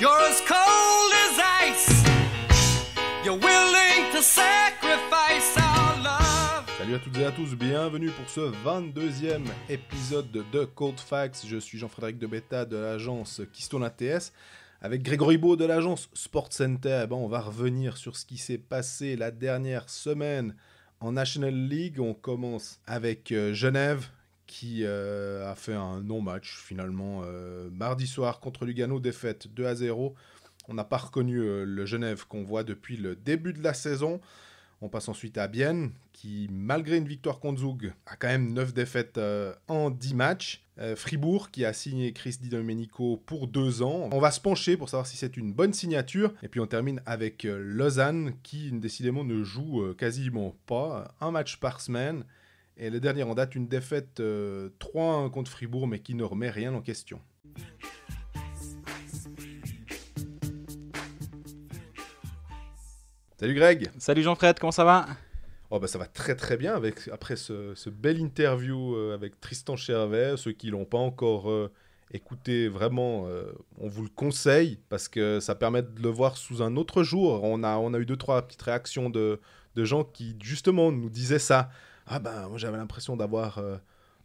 cold as ice. willing to sacrifice our love. Salut à toutes et à tous, bienvenue pour ce 22e épisode de The Cold Facts. Je suis Jean-Frédéric Debetta de l'agence Kiston ATS. Avec Grégory Beau de l'agence Sport Center, eh ben, on va revenir sur ce qui s'est passé la dernière semaine en National League. On commence avec euh, Genève, qui euh, a fait un non-match finalement euh, mardi soir contre Lugano, défaite 2 à 0. On n'a pas reconnu euh, le Genève qu'on voit depuis le début de la saison. On passe ensuite à Bienne, qui malgré une victoire contre Zug, a quand même 9 défaites en 10 matchs. Fribourg, qui a signé Chris Di Domenico pour 2 ans. On va se pencher pour savoir si c'est une bonne signature. Et puis on termine avec Lausanne, qui décidément ne joue quasiment pas, un match par semaine. Et les dernières en date, une défaite 3 euh, contre Fribourg, mais qui ne remet rien en question. Salut Greg Salut Jean-Fred, comment ça va Oh bah ça va très très bien avec, après ce, bel interview euh, avec Tristan Chervet. Ceux qui l'ont pas encore euh, écouté, vraiment, on vous le conseille parce que ça permet de le voir sous un autre jour. On a, on a eu deux trois petites réactions de, de gens qui justement nous disaient ça. Ah ben, moi j'avais l'impression d'avoir euh,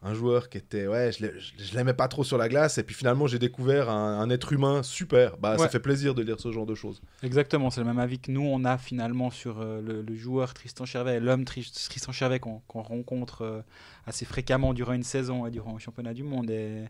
un joueur qui était. Ouais, je l'aimais pas trop sur la glace. Et puis finalement, j'ai découvert un, être humain super. Bah, ça fait plaisir de lire ce genre de choses. Exactement, c'est le même avis que nous, on a finalement sur euh, le, joueur Tristan Chervet, l'homme Tristan Chervet qu'on rencontre euh, assez fréquemment durant une saison et durant le championnat du monde. Et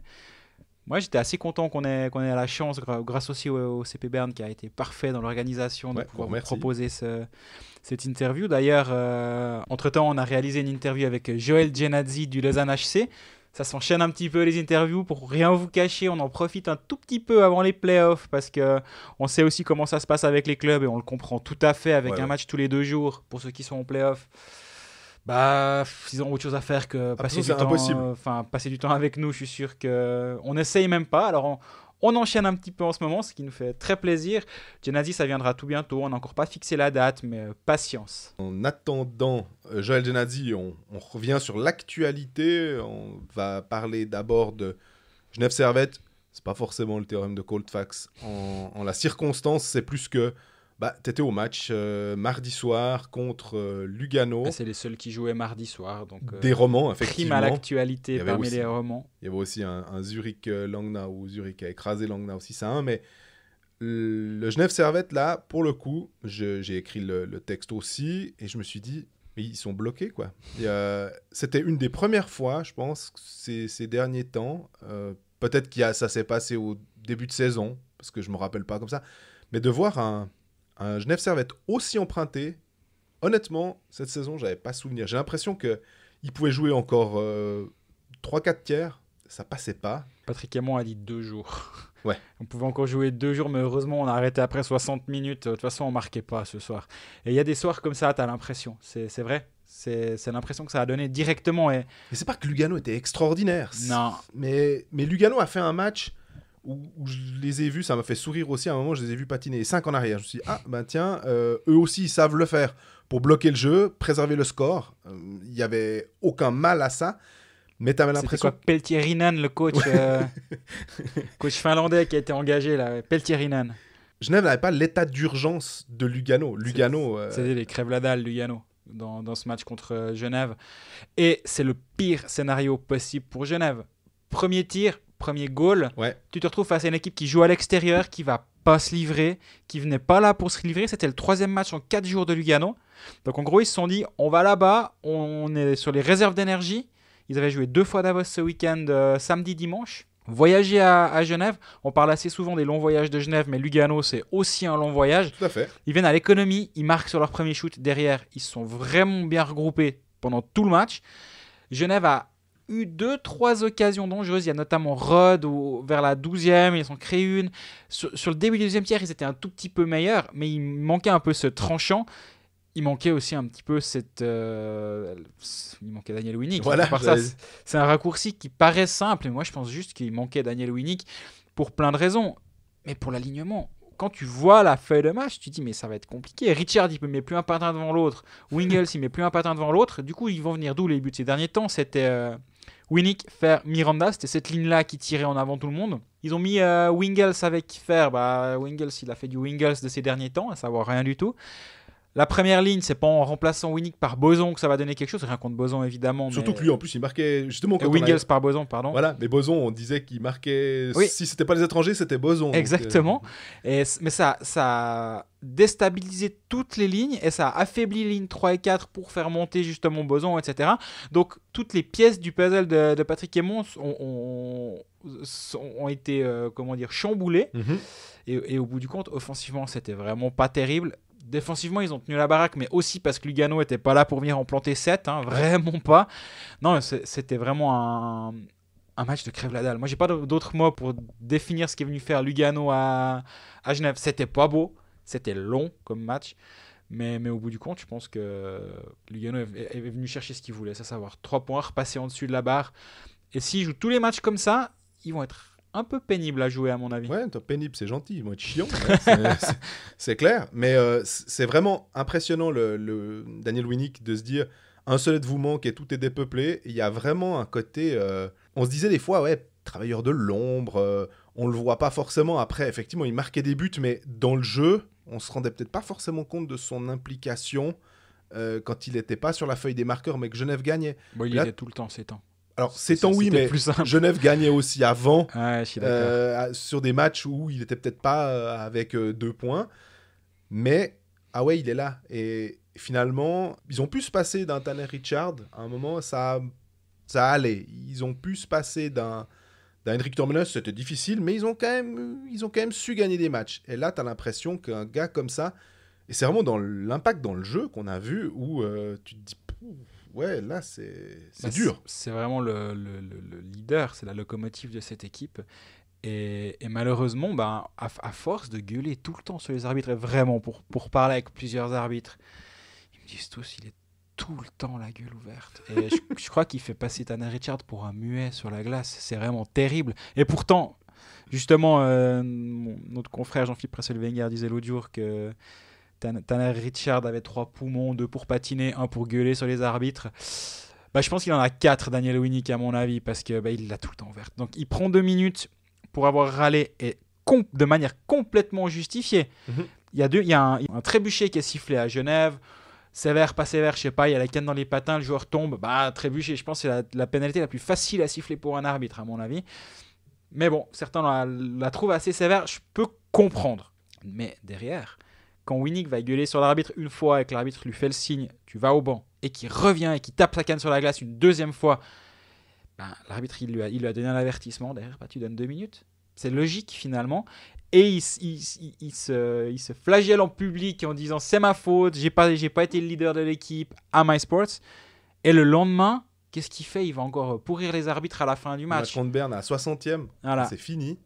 moi, j'étais assez content qu'on ait, qu'on ait la chance, grâce aussi au, CP Bern, qui a été parfait dans l'organisation, de pouvoir proposer cette interview. D'ailleurs, euh, entre-temps, on a réalisé une interview avec Joël Genazzi du Lausanne HC. Ça s'enchaîne un petit peu les interviews. Pour rien vous cacher, on en profite un tout petit peu avant les playoffs parce que on sait aussi comment ça se passe avec les clubs et on le comprend tout à fait avec un match tous les deux jours pour ceux qui sont en playoffs bah, ils ont autre chose à faire que ah, passer, du temps, euh, passer du temps avec nous. Je suis sûr qu'on euh, n'essaye même pas. Alors, on, enchaîne un petit peu en ce moment, ce qui nous fait très plaisir. Genazi, ça viendra tout bientôt. On n'a encore pas fixé la date, mais euh, patience. En attendant, Joël Genazi, on, revient sur l'actualité. On va parler d'abord de Genève Servette. n'est pas forcément le théorème de Colfax. en la circonstance, c'est plus que bah, étais au match euh, mardi soir contre euh, Lugano. Ah, c'est les seuls qui jouaient mardi soir. Donc, euh, des romans, effectivement. Prime à l'actualité parmi les romans. Il y avait aussi un, Zurich Langnau où Zurich a écrasé Langnau 6 ça 1. Mais le Genève Servette, là, pour le coup, j'ai écrit le, texte aussi et je me suis dit, mais ils sont bloqués, quoi. C'était une des premières fois, je pense, ces, ces derniers temps. Peut-être que ça s'est passé au début de saison, parce que je me rappelle pas comme ça. Mais de voir un un Genève Servette aussi emprunté. Honnêtement, cette saison, j'avais pas souvenir. J'ai l'impression que il pouvait jouer encore 3-4 euh, tiers, ça passait pas. Patrick Hamon a dit deux jours. Ouais. On pouvait encore jouer deux jours, mais heureusement, on a arrêté après 60 minutes. De toute façon, on marquait pas ce soir. Et il y a des soirs comme ça, tu as l'impression. C'est vrai. C'est l'impression que ça a donné directement. Et... Mais c'est pas que Lugano était extraordinaire. Non. mais Lugano a fait un match où, je les ai vus, ça m'a fait sourire aussi. À un moment, je les ai vus patiner 5 en arrière. Je me suis dit, ah, ben tiens, euh, eux aussi, ils savent le faire pour bloquer le jeu, préserver le score. Euh, il n'y avait aucun mal à ça. Mais t'avais l'impression. quoi Peltier Rinan, le coach, euh, coach finlandais qui a été engagé là. Peltier Rinan. Genève n'avait pas l'état d'urgence de Lugano. Lugano. C'était les crèves la dalle, Lugano, dans, ce match contre Genève. Et c'est le pire scénario possible pour Genève. Premier tir, premier goal, ouais. tu te retrouves face à une équipe qui joue à l'extérieur, qui va pas se livrer, qui venait pas là pour se livrer. C'était le troisième match en quatre jours de Lugano. Donc en gros, ils se sont dit, on va là-bas, on est sur les réserves d'énergie. Ils avaient joué deux fois Davos ce week-end, euh, samedi, dimanche. Voyager à, à, Genève, on parle assez souvent des longs voyages de Genève, mais Lugano, c'est aussi un long voyage. Tout à fait. Ils viennent à l'économie, ils marquent sur leur premier shoot derrière. Ils sont vraiment bien regroupés pendant tout le match. Genève a eu deux, trois occasions dangereuses. Il y a notamment Rod vers la 12e, ils en créent une. Sur, le début du deuxième tiers, ils étaient un tout petit peu meilleurs, mais il manquait un peu ce tranchant. Il manquait aussi un petit peu cette. Euh, il manquait Daniel Winnick. Voilà, c'est un raccourci qui paraît simple, mais moi je pense juste qu'il manquait Daniel Winnick pour plein de raisons. Mais pour l'alignement, quand tu vois la feuille de match, tu te dis mais ça va être compliqué. Richard il met plus un patin devant l'autre, Wingles il met plus un patin devant l'autre. Du coup ils vont venir d'où les buts ces derniers temps C'était euh, Winnick, Fer, Miranda. C'était cette ligne-là qui tirait en avant tout le monde. Ils ont mis euh, Wingles avec Fer. Bah, Wingles, il a fait du Wingles de ces derniers temps, à savoir rien du tout. La première ligne, c'est pas en remplaçant Winnick par Boson que ça va donner quelque chose. Rien contre Boson, évidemment. Surtout que lui, en plus, il marquait justement. que Wingles par Boson, pardon. Voilà, mais Boson, on disait qu'il marquait. Oui. Si c'était pas les étrangers, c'était Boson. Exactement. Euh, mais ça, ça a déstabilisé toutes les lignes et ça a affaibli les lignes 3 et 4 pour faire monter justement Boson, etc. Donc toutes les pièces du puzzle de, Patrick Hemont ont, ont, été, euh, comment dire, chamboulées. Mhm. et, et au bout du compte, offensivement, c'était vraiment pas terrible défensivement, ils ont tenu la baraque, mais aussi parce que Lugano n'était pas là pour venir en planter 7, hein, vraiment pas. Non, c'était vraiment un, match de crève la dalle. Moi, j'ai pas d'autres mots pour définir ce qu'est venu faire Lugano à, à Genève. C'était pas beau, c'était long comme match. Mais, mais, au bout du compte, je pense que Lugano est, venu chercher ce qu'il voulait, à savoir 3 points, repasser en dessus de la barre. Et s'ils jouent tous les matchs comme ça, ils vont être un peu pénible à jouer, à mon avis. Ouais, pénible, c'est gentil, moi, chiant, c'est clair. Mais euh, c'est vraiment impressionnant, le, Daniel Winnick, de se dire un seul de vous manque et tout est dépeuplé. Il y a vraiment un côté. Euh, on se disait des fois, ouais, travailleur de l'ombre, euh, on le voit pas forcément. Après, effectivement, il marquait des buts, mais dans le jeu, on se rendait peut-être pas forcément compte de son implication. quand il n'était pas sur la feuille des marqueurs, mais que Genève gagnait. Bon, il y tout le temps ces temps. Alors, c'est tant oui, mais Genève gagnait aussi avant euh, sur des matchs où il était peut-être pas euh, avec euh, deux points, mais ah ouais, il est là. Et finalement, ils ont pu se passer d'un Tanner Richard. À un moment, ça, ça allait. Ils ont pu se passer d'un Henrik Tormenos, c'était difficile, mais ils ont, quand même, ils ont quand même su gagner des matchs. Et là, tu as l'impression qu'un gars comme ça, et c'est vraiment dans l'impact dans le jeu qu'on a vu où tu te dis, ouais, là, c'est bah, dur. C'est vraiment le, le, le leader, c'est la locomotive de cette équipe. Et, malheureusement, ben, à, force de gueuler tout le temps sur les arbitres, et vraiment, pour, pour parler avec plusieurs arbitres, ils me disent tous, il est tout le temps la gueule ouverte. Et je, crois qu'il fait passer Tanner Richard pour un muet sur la glace. C'est vraiment terrible. Et pourtant, justement, euh, notre confrère Jean-Philippe Pressel-Wenger disait l'autre jour que Tanner Richard avait trois poumons, deux pour patiner, un pour gueuler sur les arbitres. Bah, je pense qu'il en a quatre, Daniel Winnick, à mon avis, parce qu'il bah, l'a tout le temps ouverte. Donc il prend deux minutes pour avoir râlé et de manière complètement justifiée. Mhm. Il y a, deux, il y a un, trébuchet qui est sifflé à Genève. Sévère, pas sévère, je sais pas. Il y a la canne dans les patins, le joueur tombe. Bah, trébuchet, je pense que c'est la, pénalité la plus facile à siffler pour un arbitre, à mon avis. Mais bon, certains la trouvent assez sévère. Je peux comprendre. Mais derrière, quand Winnick va gueuler sur l'arbitre une fois et que l'arbitre lui fait le signe, tu vas au banc, et qui revient et qui tape sa canne sur la glace une deuxième fois, ben, l'arbitre il, lui a donné un avertissement, derrière bah, tu donnes deux minutes. C'est logique finalement. Et il, se, flagelle en public en disant c'est ma faute, j'ai pas, pas été le leader de l'équipe à MySports ». Et le lendemain, qu'est-ce qu'il fait Il va encore pourrir les arbitres à la fin du match. Le Berne à 60e, c'est fini.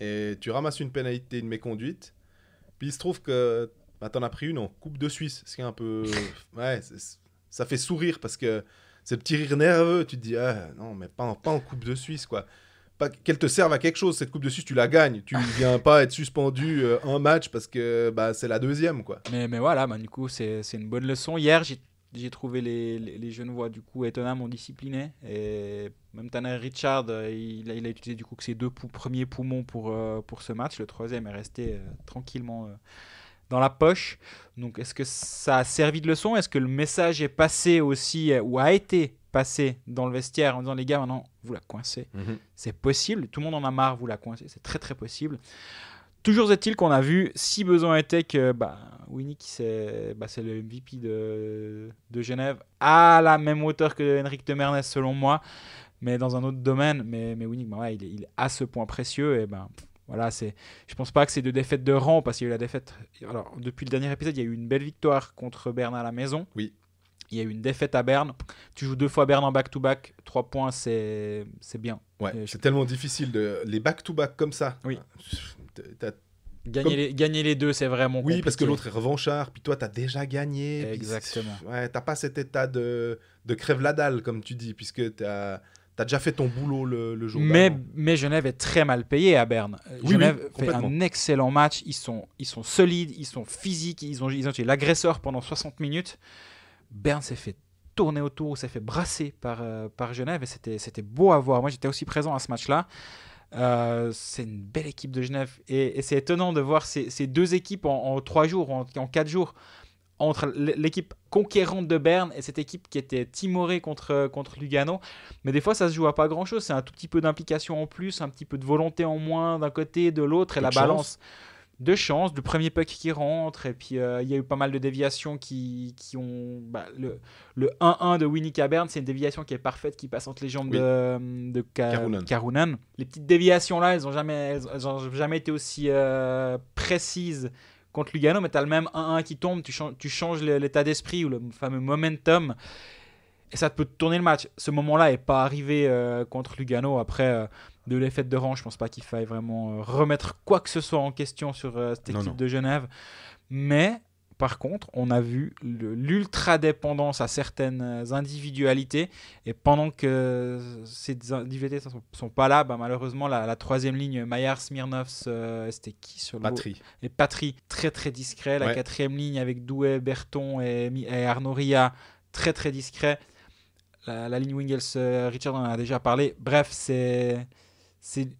Et tu ramasses une pénalité de méconduite. Puis il se trouve que bah, t'en as pris une en Coupe de Suisse, ce qui est un peu. Ouais, ça fait sourire parce que le petit rire nerveux, tu te dis, ah, non, mais pas en, Coupe de Suisse, quoi. Pas qu'elle te serve à quelque chose, cette Coupe de Suisse, tu la gagnes. Tu ne viens pas être suspendu euh, un match parce que bah, c'est la deuxième, quoi. Mais, mais voilà, du coup, c'est une bonne leçon. Hier, j'ai j'ai trouvé les, jeunes voix du coup étonnamment disciplinés. Et même Tanner Richard, euh, il, a utilisé du coup que ses deux premiers poumons pour, euh, pour ce match. Le troisième est resté euh, tranquillement dans la poche. Donc est-ce que ça a servi de leçon Est-ce que le message est passé aussi ou a été passé dans le vestiaire en disant les gars maintenant vous la coincez mhm. C'est possible. Tout le monde en a marre, vous la coincez. C'est très très possible. Toujours est-il qu'on a vu, si besoin était, que bah, Winnie, bah, c'est le MVP de, de, Genève, à la même hauteur que Henrik de Mernes, selon moi, mais dans un autre domaine. Mais, mais Winnie, bah, il, est, ce point précieux. Et ben, voilà, c'est, je pense pas que c'est de défaite de rang, parce qu'il y a eu la défaite. Alors, depuis le dernier épisode, il y a eu une belle victoire contre Berne à la maison. Oui. Il y a eu une défaite à Berne. Tu joues deux fois Berne en back-to-back. Trois points, c'est, c'est bien. Ouais, c'est tellement difficile. De... Les back to -back comme ça. Oui. Gagner, les, deux, c'est vraiment Oui, parce que l'autre est revanchard, puis toi, t'as déjà gagné. Exactement. t'as pas cet état de, crève la dalle, comme tu dis, puisque t'as as déjà fait ton boulot le, jour mais, Genève est très mal payé à Berne. Genève fait un excellent match. Ils sont, ils sont solides, ils sont physiques, ils ont, ils ont tué l'agresseur pendant 60 minutes. Berne s'est fait tourner autour, s'est fait brasser par, euh, par Genève, et c'était beau à voir. Moi, j'étais aussi présent à ce match-là. Euh, c'est une belle équipe de Genève et, c'est étonnant de voir ces, deux équipes en, trois jours, en, en quatre jours, entre l'équipe conquérante de Berne et cette équipe qui était timorée contre, contre Lugano. Mais des fois, ça se joue à pas grand chose. C'est un tout petit peu d'implication en plus, un petit peu de volonté en moins d'un côté, de l'autre et la balance de chance, du premier puck qui rentre, et puis euh, il y a eu pas mal de déviations qui, ont... Bah, le, le 1-1 de Winnie Cabern, c'est une déviation qui est parfaite, qui passe entre les jambes de, de Les petites déviations-là, elles n'ont jamais, jamais été aussi euh, précises contre Lugano, mais tu as le même 1-1 qui tombe, tu, changes, l'état d'esprit ou le fameux momentum, et ça peut tourner le match. Ce moment-là n'est pas arrivé euh, contre Lugano, après de l'effet de rang. Je pense pas qu'il faille vraiment euh, remettre quoi que ce soit en question sur euh, cette équipe de Genève. Mais par contre, on a vu l'ultra-dépendance à certaines individualités. Et pendant que ces individualités ne sont, pas là, bah malheureusement, la, troisième ligne, Maillard, Smirnov, euh, c'était qui sur le Et très très discret. La quatrième ligne avec Douai, Berton et, Arnoria, très très discret. La, ligne Wingels, Richard en a déjà parlé. Bref, c'est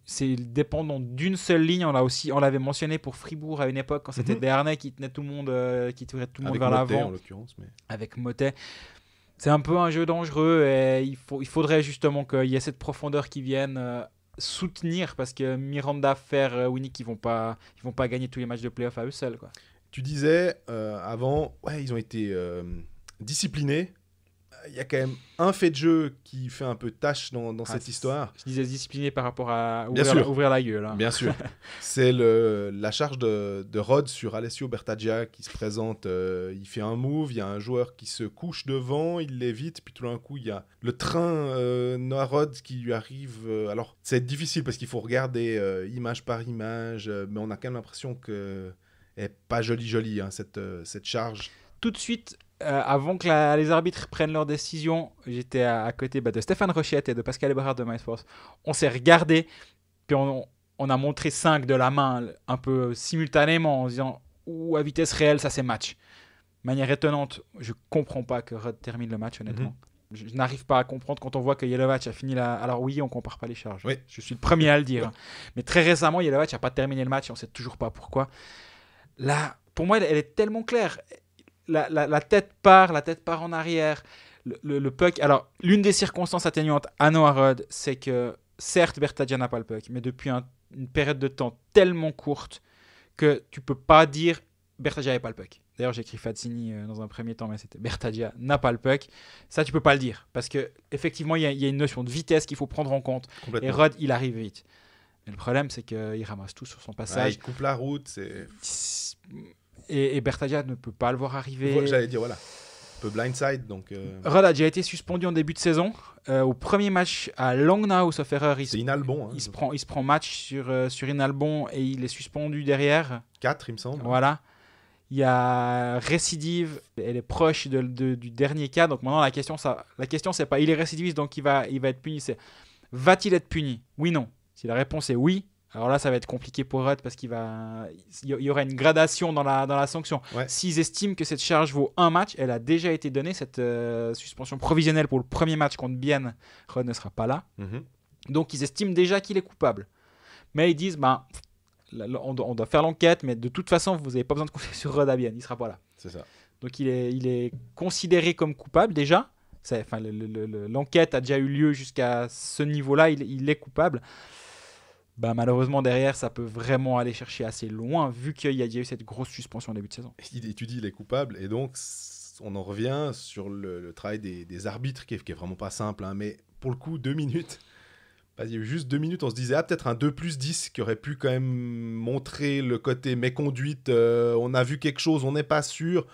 c'est dépendant d'une seule ligne. On aussi, on l'avait mentionné pour Fribourg à une époque quand c'était mm Dernay qui tenait tout le monde, euh, qui tirait tout le monde Avec vers l'avant. Mais... Avec Motet. C'est un peu un jeu dangereux et il, faut, il faudrait justement qu'il y ait cette profondeur qui vienne euh, soutenir parce que Miranda, Fer, euh, Winnie, qui ils vont pas, ils vont pas gagner tous les matchs de playoff à eux seuls. Quoi. Tu disais avant, ouais, ils ont été disciplinés il y a quand même un fait de jeu qui fait un peu tâche dans, ah, cette histoire. Je disais discipliné par rapport à ouvrir, hein. Bien sûr. La, gueule. Bien sûr. C'est la charge de, Rod sur Alessio Bertaggia qui se présente. Euh, il fait un move, il y a un joueur qui se couche devant, il l'évite, puis tout d'un coup, il y a le train euh, Rod qui lui arrive. Euh, alors, c'est difficile parce qu'il faut regarder euh, image par image, mais on a quand même l'impression que. est pas joli jolie, hein, cette charge. Tout de suite, euh, avant que les arbitres prennent leur décision, j'étais à, côté bah, de Stéphane Rochette et de Pascal Eberhard de MySports. On s'est regardé, puis on, a montré 5 de la main un peu simultanément en disant ou à vitesse réelle, ça c'est match. Manière étonnante, je comprends pas que Rod termine le match, honnêtement. Mhm. je n'arrive pas à comprendre quand on voit que Yelovac a fini la. Alors oui, on compare pas les charges. Oui. Je suis le premier à le dire. Mais très récemment, Yelovac n'a pas terminé le match et on sait toujours pas pourquoi. Là, pour moi, elle, est tellement claire la, tête part, la tête part en arrière. Le, puck. Alors, l'une des circonstances atténuantes à Noah Rudd, c'est que certes, Bertadja n'a pas le puck, mais depuis une période de temps tellement courte que tu peux pas dire Bertadja n'a pas le puck. D'ailleurs, j'ai écrit Fazzini euh, dans un premier temps, mais c'était Bertadja n'a pas le puck. Ça, tu peux pas le dire parce que effectivement, il y, a une notion de vitesse qu'il faut prendre en compte. Et Rod, il arrive vite. Mais le problème, c'est qu'il ramasse tout sur son passage. il coupe la route. C'est et, et ne peut pas le voir arriver. J'allais dire, voilà. Un peu blindside. Donc, euh... a été suspendu en début de saison. Euh, au premier match à Langnau, sauf erreur, il, se, Inalbon, hein. il, se prend, il se prend match sur, euh, sur Inalbon et il est suspendu derrière. 4, il me semble. Voilà. Il y a récidive, elle est proche du dernier cas. Donc maintenant, la question, ça, la question c'est pas il est récidiviste, donc il va, il va être puni. C'est va-t-il être puni Oui, non. Si la réponse est oui, alors là, ça va être compliqué pour Rudd parce qu'il va, il y aura une gradation dans la, dans la sanction. S'ils estiment que cette charge vaut un match, elle a déjà été donnée, cette euh, suspension provisionnelle pour le premier match contre Bienne, Rudd ne sera pas là. Mhm. Donc ils estiment déjà qu'il est coupable. Mais ils disent, ben, on, doit, faire l'enquête, mais de toute façon, vous n'avez pas besoin de compter sur Rudd à Bienne, il sera pas là. C'est ça. Donc il est, il est considéré comme coupable déjà. Enfin, l'enquête a déjà eu lieu jusqu'à ce niveau-là, il, il est coupable bah malheureusement derrière ça peut vraiment aller chercher assez loin vu qu'il y a eu cette grosse suspension au début de saison. Il étudie les coupables et donc on en revient sur le, travail des, arbitres qui est, vraiment pas simple hein, mais pour le coup deux minutes bah, il y a eu juste deux minutes, on se disait, ah, peut-être un 2 plus 10 qui aurait pu quand même montrer le côté méconduite, euh, on a vu quelque chose, on n'est pas sûr.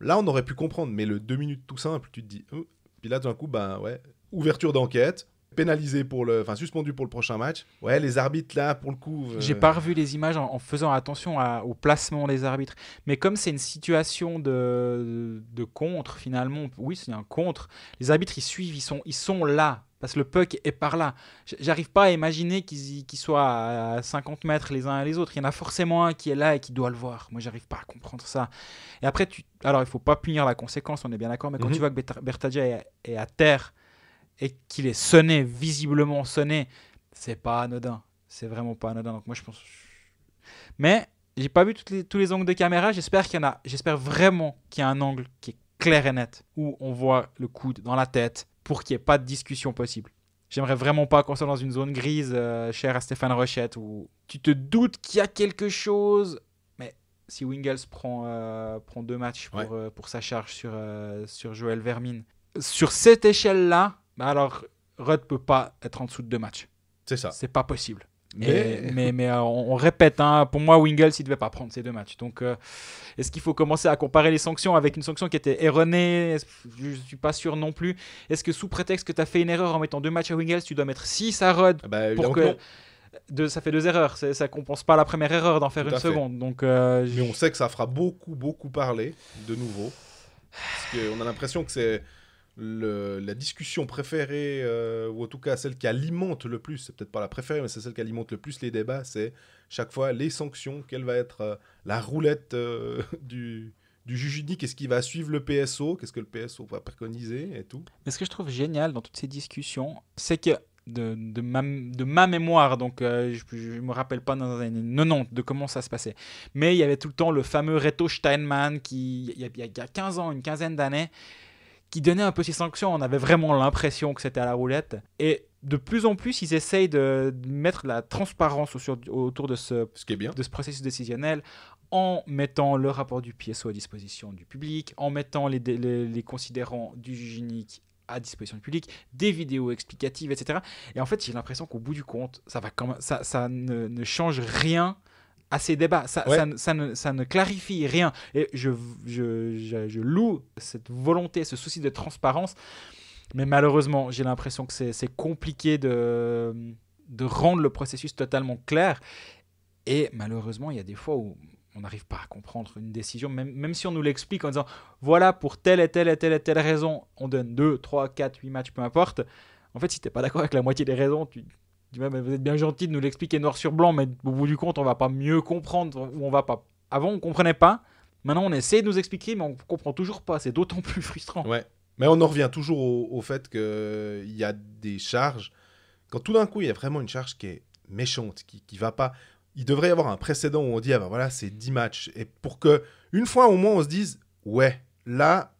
Là, on aurait pu comprendre, mais le deux minutes tout simple, tu te dis, oh, puis là, d'un coup, bah, ouais, ouverture d'enquête, pénalisé pour le, enfin suspendu pour le prochain match. Ouais, les arbitres là, pour le coup. Euh, J'ai pas revu les images en, faisant attention au placement des arbitres, mais comme c'est une situation de, de contre finalement, oui c'est un contre. Les arbitres ils suivent, ils sont, ils sont là parce que le puck est par là. J'arrive pas à imaginer qu'ils soient à 50 mètres les uns et les autres. Il y en a forcément un qui est là et qui doit le voir. Moi, j'arrive pas à comprendre ça. Et après, tu... alors il faut pas punir la conséquence, on est bien d'accord, mais quand mhm. tu vois que Bertaggia est à terre et qu'il est sonné, visiblement sonné, c'est pas anodin. C'est vraiment pas anodin. Donc moi je pense. Mais j'ai pas vu tous les angles de caméra. J'espère qu'il y en a. J'espère vraiment qu'il y a un angle qui est clair et net où on voit le coude dans la tête pour qu'il n'y ait pas de discussion possible. J'aimerais vraiment pas qu'on soit dans une zone grise, euh, chère à Stéphane Rochette, où tu te doutes qu'il y a quelque chose. Mais si Wingles prend, euh, prend deux matchs pour, euh, sa charge sur, sur Joël Vermine, sur cette échelle-là, alors Rudd peut pas être en dessous de deux matchs. C'est ça. C'est pas possible. Mais, mais, euh, on, répète, hein, pour moi, Wingles, il devait pas prendre ces deux matchs. Donc, euh, est-ce qu'il faut commencer à comparer les sanctions avec une sanction qui était erronée Je ne suis pas sûr non plus. Est-ce que sous prétexte que tu as fait une erreur en mettant deux matchs à Wingles, tu dois mettre 6 à Rudd ah bah, ça fait deux erreurs, ça ne compense pas la première erreur d'en faire une seconde. Donc, euh, mais on sait que ça fera beaucoup, beaucoup parler de nouveau. Parce qu'on a l'impression que c'est la discussion préférée, euh, ou en tout cas celle qui alimente le plus, c'est peut-être pas la préférée, mais c'est celle qui alimente le plus les débats, c'est chaque fois les sanctions, quelle va être euh, la roulette euh, du, du juge unique, est-ce qui va suivre le PSO, qu'est-ce que le PSO va préconiser et tout. Mais ce que je trouve génial dans toutes ces discussions, c'est que de, de, ma, mémoire, donc je ne me rappelle pas dans les années de comment ça se passait. Mais il y avait tout le temps le fameux Reto Steinman qui, il y a, il y a 15 ans, une quinzaine d'années, qui donnait un peu ses sanctions. On avait vraiment l'impression que c'était à la roulette. Et de plus en plus, ils essayent de mettre la transparence autour de ce, processus décisionnel en mettant le rapport du PSO à disposition du public, en mettant les, considérants du juge à disposition du public, des vidéos explicatives, etc. Et en fait, j'ai l'impression qu'au bout du compte, ça, va ça, ne, change rien à ces débats. Ça, ça, ne, ça, ne, clarifie rien. Et je, je, je, loue cette volonté, ce souci de transparence. Mais malheureusement, j'ai l'impression que c'est compliqué de, de rendre le processus totalement clair. Et malheureusement, il y a des fois où on n'arrive pas à comprendre une décision, même, même si on nous l'explique en disant voilà, pour telle et telle et telle et telle raison, on donne 2, 3, 4, 8 matchs, peu importe. En fait, si tu n'es pas d'accord avec la moitié des raisons, tu vous êtes bien gentil de nous l'expliquer noir sur blanc, mais au bout du compte, on va pas mieux comprendre ou on va pas. Avant, on comprenait pas. Maintenant, on essaie de nous expliquer, mais on comprend toujours pas. C'est d'autant plus frustrant. Ouais. Mais on en revient toujours au, fait qu'il y a des charges. Quand tout d'un coup, il y a vraiment une charge qui est méchante, qui, qui va pas. Il devrait y avoir un précédent où on dit, ah ben voilà, c'est 10 matchs. Et pour que, une fois au moins, on se dise, ouais, là,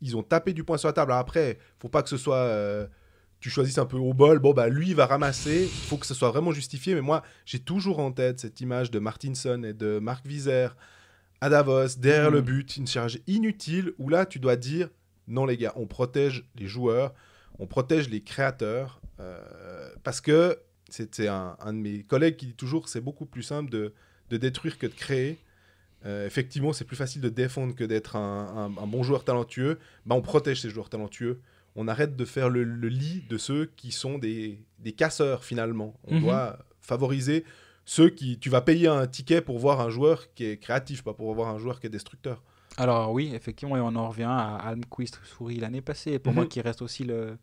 ils ont tapé du poing sur la table. Après, faut pas que ce soit. Euh, tu choisisses un peu au bol, bon bah lui il va ramasser, Il faut que ce soit vraiment justifié, mais moi j'ai toujours en tête cette image de Martinson et de Marc Vizère à Davos, derrière le mm. but, une charge inutile, où là tu dois dire, non les gars, on protège les joueurs, on protège les créateurs, euh, parce que c'était un, de mes collègues qui dit toujours, c'est beaucoup plus simple de, détruire que de créer. Euh, effectivement, c'est plus facile de défendre que d'être un, bon joueur talentueux. Bah, on protège ces joueurs talentueux on arrête de faire le, lit de ceux qui sont des, casseurs finalement. On mhm. doit favoriser ceux qui... Tu vas payer un ticket pour voir un joueur qui est créatif, pas pour voir un joueur qui est destructeur. Alors oui, effectivement, et on en revient à Almquist Souris l'année passée, pour moi mhm. qui reste aussi le,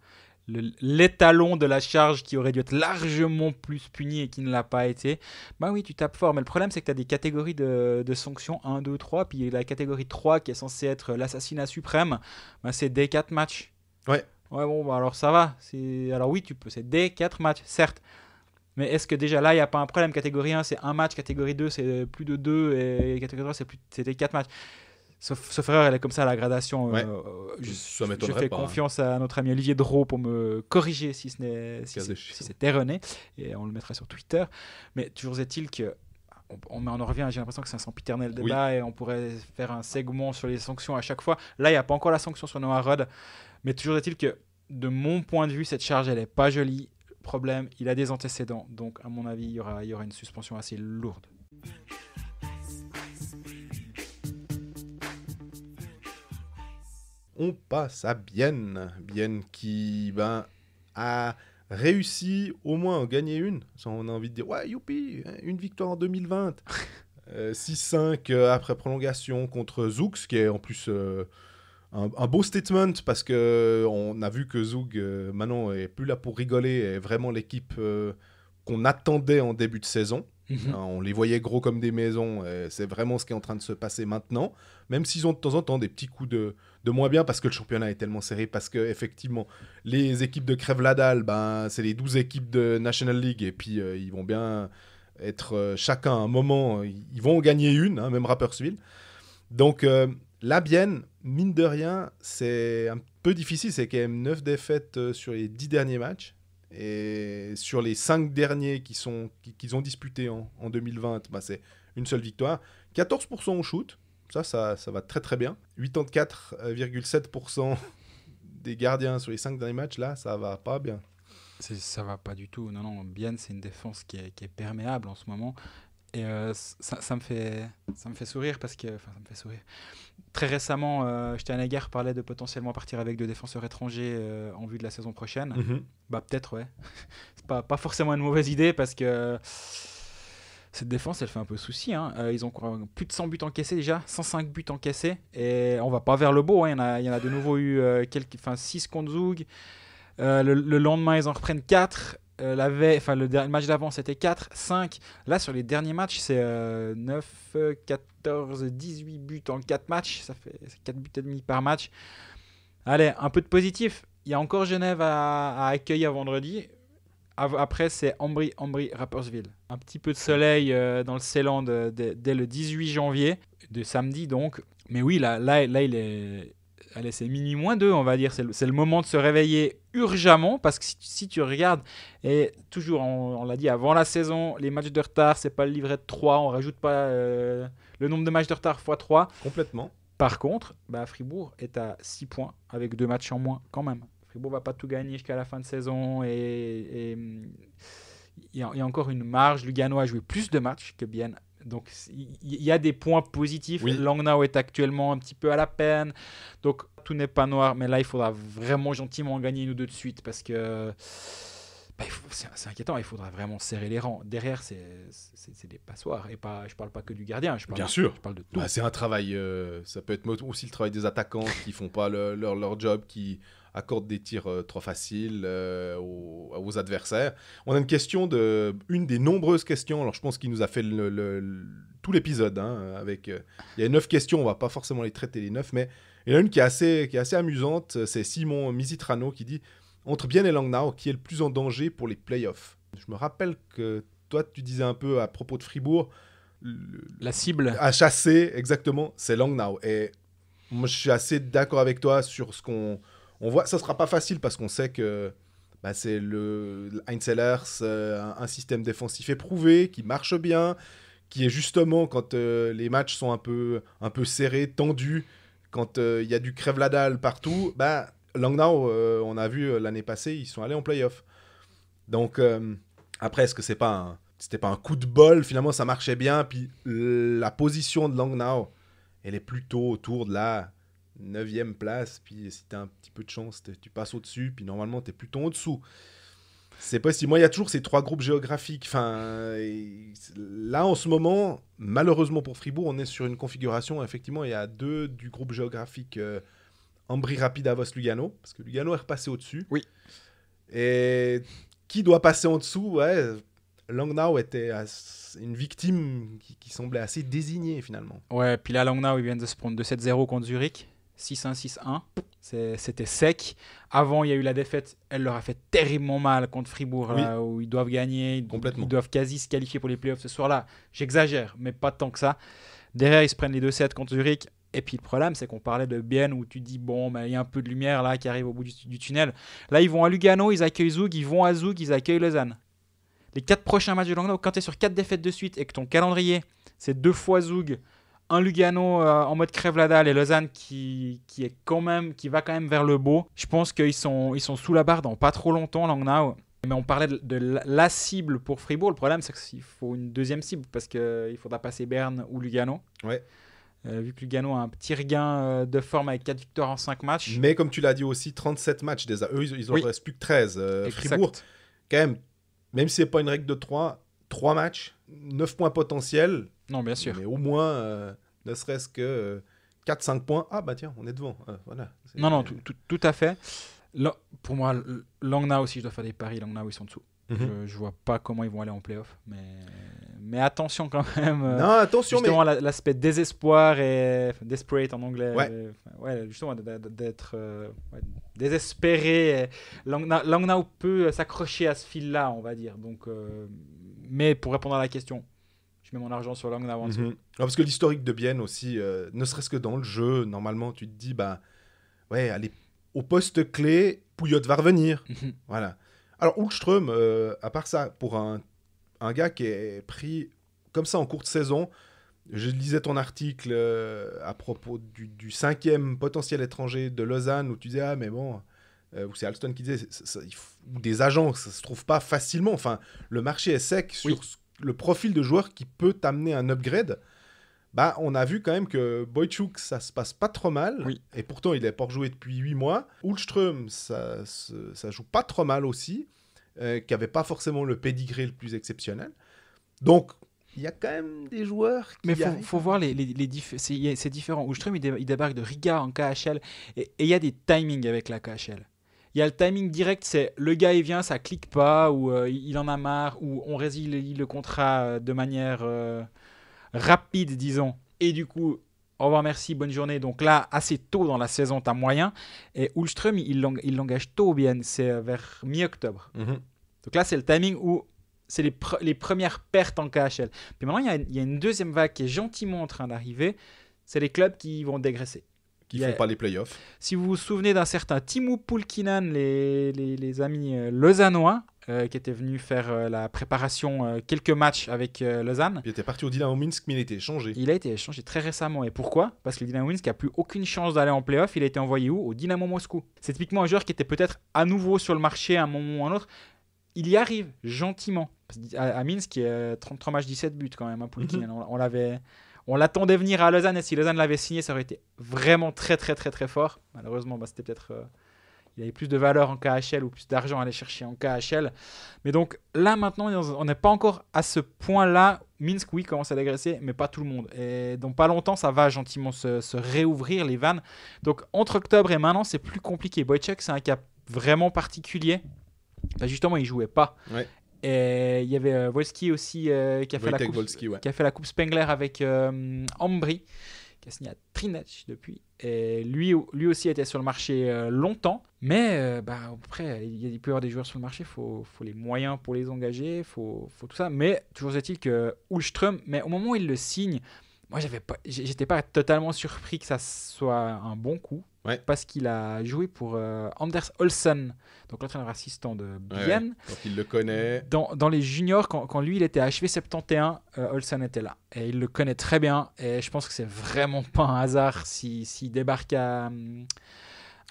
l'étalon de la charge qui aurait dû être largement plus puni et qui ne l'a pas été, bah oui, tu tapes fort. Mais le problème, c'est que tu as des catégories de, sanctions 1, 2, 3. Puis la catégorie 3, qui est censée être l'assassinat suprême, bah, c'est des 4 matchs. Ouais. Ouais, bon, bah, alors ça va. Alors oui, tu peux. C'est des 4 matchs, certes. Mais est-ce que déjà là, il n'y a pas un problème Catégorie 1, c'est un match. Catégorie 2, c'est plus de 2. Et catégorie 3, c'est plus... des 4 matchs. Sauf, erreur, elle est comme ça, la gradation. Euh, je, fais hein. confiance à notre ami Olivier Dro pour me corriger si c'est si, erroné. Et on le mettra sur Twitter. Mais toujours est-il que on, on, en revient, j'ai l'impression que c'est un sempiternel débat et on pourrait faire un segment sur les sanctions à chaque fois. Là, il n'y a pas encore la sanction sur Noah Rudd. Mais toujours est-il que, de mon point de vue, cette charge, elle n'est pas jolie. Problème, il a des antécédents. Donc, à mon avis, il y aura, une suspension assez lourde. On passe à Bienne. Bien qui ben, a réussi au moins à gagner une. On a envie de dire Ouais, youpi, hein, une victoire en 2020. 6-5 euh, euh, après prolongation contre Zoux, qui est en plus. Euh, un, beau statement parce que euh, on a vu que Zug euh, Manon maintenant est plus là pour rigoler, est vraiment l'équipe euh, qu'on attendait en début de saison. Mhm. Hein, on les voyait gros comme des maisons, c'est vraiment ce qui est en train de se passer maintenant. Même s'ils ont de temps en temps des petits coups de, de moins bien parce que le championnat est tellement serré, parce que effectivement les équipes de Crève-Ladal, ben, c'est les 12 équipes de National League et puis ils vont bien être chacun à un moment, ils vont en gagner une, hein, même Rapperswil. Donc la Bienne, mine de rien, c'est un peu difficile. C'est quand même 9 défaites euh, sur les 10 derniers matchs. Et sur les 5 derniers qu'ils ont disputés en, 2020, bah, c'est une seule victoire. 14% au shoot, ça, ça, ça va très très bien. 84,7% des gardiens sur les 5 derniers matchs, là, ça va pas bien. Ça va pas du tout. Non, non, Bienne, c'est une défense qui est, qui est, perméable en ce moment. Et euh, ça, me fait, ça me fait sourire parce que. Enfin, ça me fait sourire. Très récemment, euh, parlait de potentiellement partir avec deux défenseurs étrangers euh, en vue de la saison prochaine. Mm-hmm. Bah, peut-être, ouais. c'est pas, pas forcément une mauvaise idée parce que. Cette défense, elle fait un peu souci. Hein. Euh, ils ont plus de 100 buts encaissés déjà, 105 buts encaissés. Et on va pas vers le beau. Hein. Il, y en a, y en a, de nouveau eu quelques, 6 contre Zoug. le lendemain, ils en reprennent 4. Euh, enfin le, dernier match d'avant c'était 4, 5. Là sur les derniers matchs c'est 9, 14, 18 buts en 4 matchs. Ça fait 4 buts et demi par match. Allez, un peu de positif. Il y a encore Genève à, à accueillir vendredi. Après, c'est Ambry, Ambry, Rappersville. Un petit peu de soleil euh, dans le Ceyland euh, dès le 18 janvier, de samedi donc. Mais oui, là, là, il est. Allez, c'est minuit moins 2, on va dire. C'est le, moment de se réveiller urgemment parce que si, tu regardes, et toujours on, l'a dit avant la saison, les matchs de retard, c'est pas le livret de 3, on rajoute pas euh, le nombre de matchs de retard x 3. Complètement. Par contre, bah, Fribourg est à 6 points avec deux matchs en moins quand même. Fribourg va pas tout gagner jusqu'à la fin de saison et hum, il y, a encore une marge. Lugano a joué plus de matchs que bien donc il y a des points positifs. Langnau est actuellement un petit peu à la peine. Donc tout n'est pas noir, mais là il faudra vraiment gentiment gagner nous deux de suite parce que bah, c'est inquiétant. Il faudra vraiment serrer les rangs. Derrière, c'est des passoires. Et pas, je parle pas que du gardien. Je parle, Bien sûr. Je parle de tout. Bah, c'est un travail. Euh, ça peut être aussi le travail des attaquants qui font pas leur, leur job, qui accorde des tirs euh, trop faciles euh, aux, adversaires. On a une question de, une des nombreuses questions. Alors je pense qu'il nous a fait le, tout l'épisode hein, avec. Euh, il y a neuf questions. On va pas forcément les traiter les neuf, mais il y en a une qui est assez, qui est assez amusante. C'est Simon Misitrano qui dit entre Bien et Langnau, qui est le plus en danger pour les playoffs. Je me rappelle que toi tu disais un peu à propos de Fribourg. La cible à chasser exactement, c'est Langnau. Et moi je suis assez d'accord avec toi sur ce qu'on on voit, ça sera pas facile parce qu'on sait que bah, c'est le Heinzeller, euh, un, un, système défensif éprouvé qui marche bien, qui est justement quand euh, les matchs sont un peu, un peu serrés, tendus, quand euh, il y a du crève la dalle partout. Bah, Langnau, on a vu l'année passée, ils sont allés en playoff. Donc après, est-ce que c'est pas c'était pas un coup de bol Finalement, ça marchait bien. Puis la position de Langnau, elle est plutôt autour de la 9 place, puis si tu un petit peu de chance, tu passes au-dessus, puis normalement, tu es plutôt en dessous. C'est possible. Moi, il y a toujours ces trois groupes géographiques. Enfin, là, en ce moment, malheureusement pour Fribourg, on est sur une configuration. Effectivement, il y a deux du groupe géographique euh, rapide Rapid Avos Lugano, parce que Lugano est repassé au-dessus. Oui. Et qui doit passer en dessous ouais, Langnau était une victime qui, semblait assez désignée finalement. Ouais, puis là, Langnau, il vient de se prendre 2-7-0 contre Zurich. 6-1, 6-1. C'était sec. Avant, il y a eu la défaite. Elle leur a fait terriblement mal contre Fribourg, où ils doivent gagner. Ils, doivent quasi se qualifier pour les playoffs ce soir-là. J'exagère, mais pas tant que ça. Derrière, ils se prennent les 2-7 contre Zurich. Et puis le problème, c'est qu'on parlait de Bien, où tu dis, bon, il y a un peu de lumière là qui arrive au bout du, tunnel. Là, ils vont à Lugano, ils accueillent Zug, ils vont à Zug, ils accueillent Lausanne. Les quatre prochains matchs de Languedoc, quand tu es sur quatre défaites de suite et que ton calendrier, c'est deux fois Zug, un Lugano euh, en mode crève la dalle et Lausanne qui, qui, est quand même, qui va quand même vers le beau. Je pense qu'ils sont, ils sont sous la barre dans pas trop longtemps, Langnau. Mais on parlait de, la cible pour Fribourg. Le problème, c'est qu'il faut une deuxième cible parce qu'il euh, faudra passer Berne ou Lugano. Ouais. Euh, vu que Lugano a un petit regain de forme avec 4 victoires en 5 matchs. Mais comme tu l'as dit aussi, 37 matchs déjà. Eux, ils n'en restent plus que 13. Fribourg, quand même, même si ce n'est pas une règle de 3, 3 matchs, 9 points potentiels. Non, bien sûr. Mais au moins, euh, ne serait-ce que 4-5 euh, points. Ah, bah tiens, on est devant. Ah, voilà. Non, non, tout, à fait. pour moi, Langnau, aussi, je dois faire des paris, Langnau, ils sont dessous. Mhm. Je ne vois pas comment ils vont aller en playoff. Mais... mais attention quand même. Euh, non, attention. Justement, l'aspect désespoir et. Desperate en anglais. Ouais. justement, d'être désespéré. Langnau, peut s'accrocher à ce fil-là, on va dire. Donc, mais pour répondre à la question, je mets mon argent sur Long avant mhm. ah, Parce que l'historique de Bienne aussi, euh, ne serait-ce que dans le jeu, normalement, tu te dis, bah, ouais, allez, au poste clé, Pouillotte va revenir. Mhm. Voilà. Alors, Ulström, euh, à part ça, pour un, gars qui est pris comme ça en courte saison, je lisais ton article euh, à propos du, cinquième potentiel étranger de Lausanne où tu disais, ah, mais bon. c'est Alston qui disait, des agents, ça se trouve pas facilement. Enfin, le marché est sec sur le profil de joueur qui peut t'amener un upgrade, bah, on a vu quand même que Boychuk, ça se passe pas trop mal. Et pourtant, il est pas rejoué depuis huit mois. Ulström, ça, ça joue pas trop mal aussi, euh, qui n'avait pas forcément le pedigree le plus exceptionnel. Donc, il y a quand même des joueurs qui. Mais il faut, voir, les, les, les c'est différent. Ulström, il, débarque de Riga en KHL. Et il y a des timings avec la KHL. Il y a le timing direct, c'est le gars il vient, ça clique pas, ou euh, il en a marre, ou on résilie le contrat euh, de manière euh, rapide, disons. Et du coup, au revoir, merci, bonne journée. Donc là, assez tôt dans la saison, t'as moyen. Et Ulström, il l'engage tôt, bien, c'est vers mi-octobre. Mhm. Donc là, c'est le timing où c'est les, premières pertes en KHL. Puis maintenant, il y, il y a une deuxième vague qui est gentiment en train d'arriver. C'est les clubs qui vont dégraisser qui ne font pas les playoffs. Si vous vous souvenez d'un certain Timu Pulkinen, les, les, amis euh, lausannois, euh, qui était venu faire euh, la préparation quelques matchs avec Lausanne. Il était parti au Dynamo Minsk, mais il a été échangé. Il a été échangé très récemment. Et pourquoi Parce que le Dynamo Minsk n'a plus aucune chance d'aller en playoff. Il a été envoyé où Au Dynamo Moscou. C'est typiquement un joueur qui était peut-être à nouveau sur le marché à un moment ou à un autre. Il y arrive gentiment. À, Minsk, il y a 33 matchs, 17 buts quand même. à hein, Pulkinan. Mhm. on l'avait on l'attendait venir à Lausanne et si Lausanne l'avait signé, ça aurait été vraiment très très très très fort. Malheureusement, bah, c'était peut-être il euh, il avait plus de valeur en KHL ou plus d'argent à aller chercher en KHL. Mais donc là maintenant, on n'est pas encore à ce point-là. Minsk, oui, commence à dégraisser, mais pas tout le monde. Et donc pas longtemps, ça va gentiment se, réouvrir les vannes. Donc entre octobre et maintenant, c'est plus compliqué. Boychuk, c'est un cas vraiment particulier. Bah, justement, il jouait pas. Et il y avait Volsky euh, aussi euh, qui a, fait la coupe, qui a fait la Coupe Spengler avec euh, Ambry, qui a signé à Trinach depuis. Et lui, lui aussi était sur le marché longtemps. Mais bah, après, il peut y avoir des joueurs sur le marché, il faut, faut, les moyens pour les engager, il faut, faut, tout ça. Mais toujours est-il que Ulström, mais au moment où il le signe, moi, j'avais pas, j'étais pas totalement surpris que ça soit un bon coup. Parce qu'il a joué pour euh, Anders Olsen, donc l'entraîneur assistant de Bienne. donc il le connaît. Dans, les juniors, quand, quand, lui il était à HV71, euh, Olsen était là. Et il le connaît très bien. Et je pense que c'est vraiment pas un hasard s'il débarque à, hum,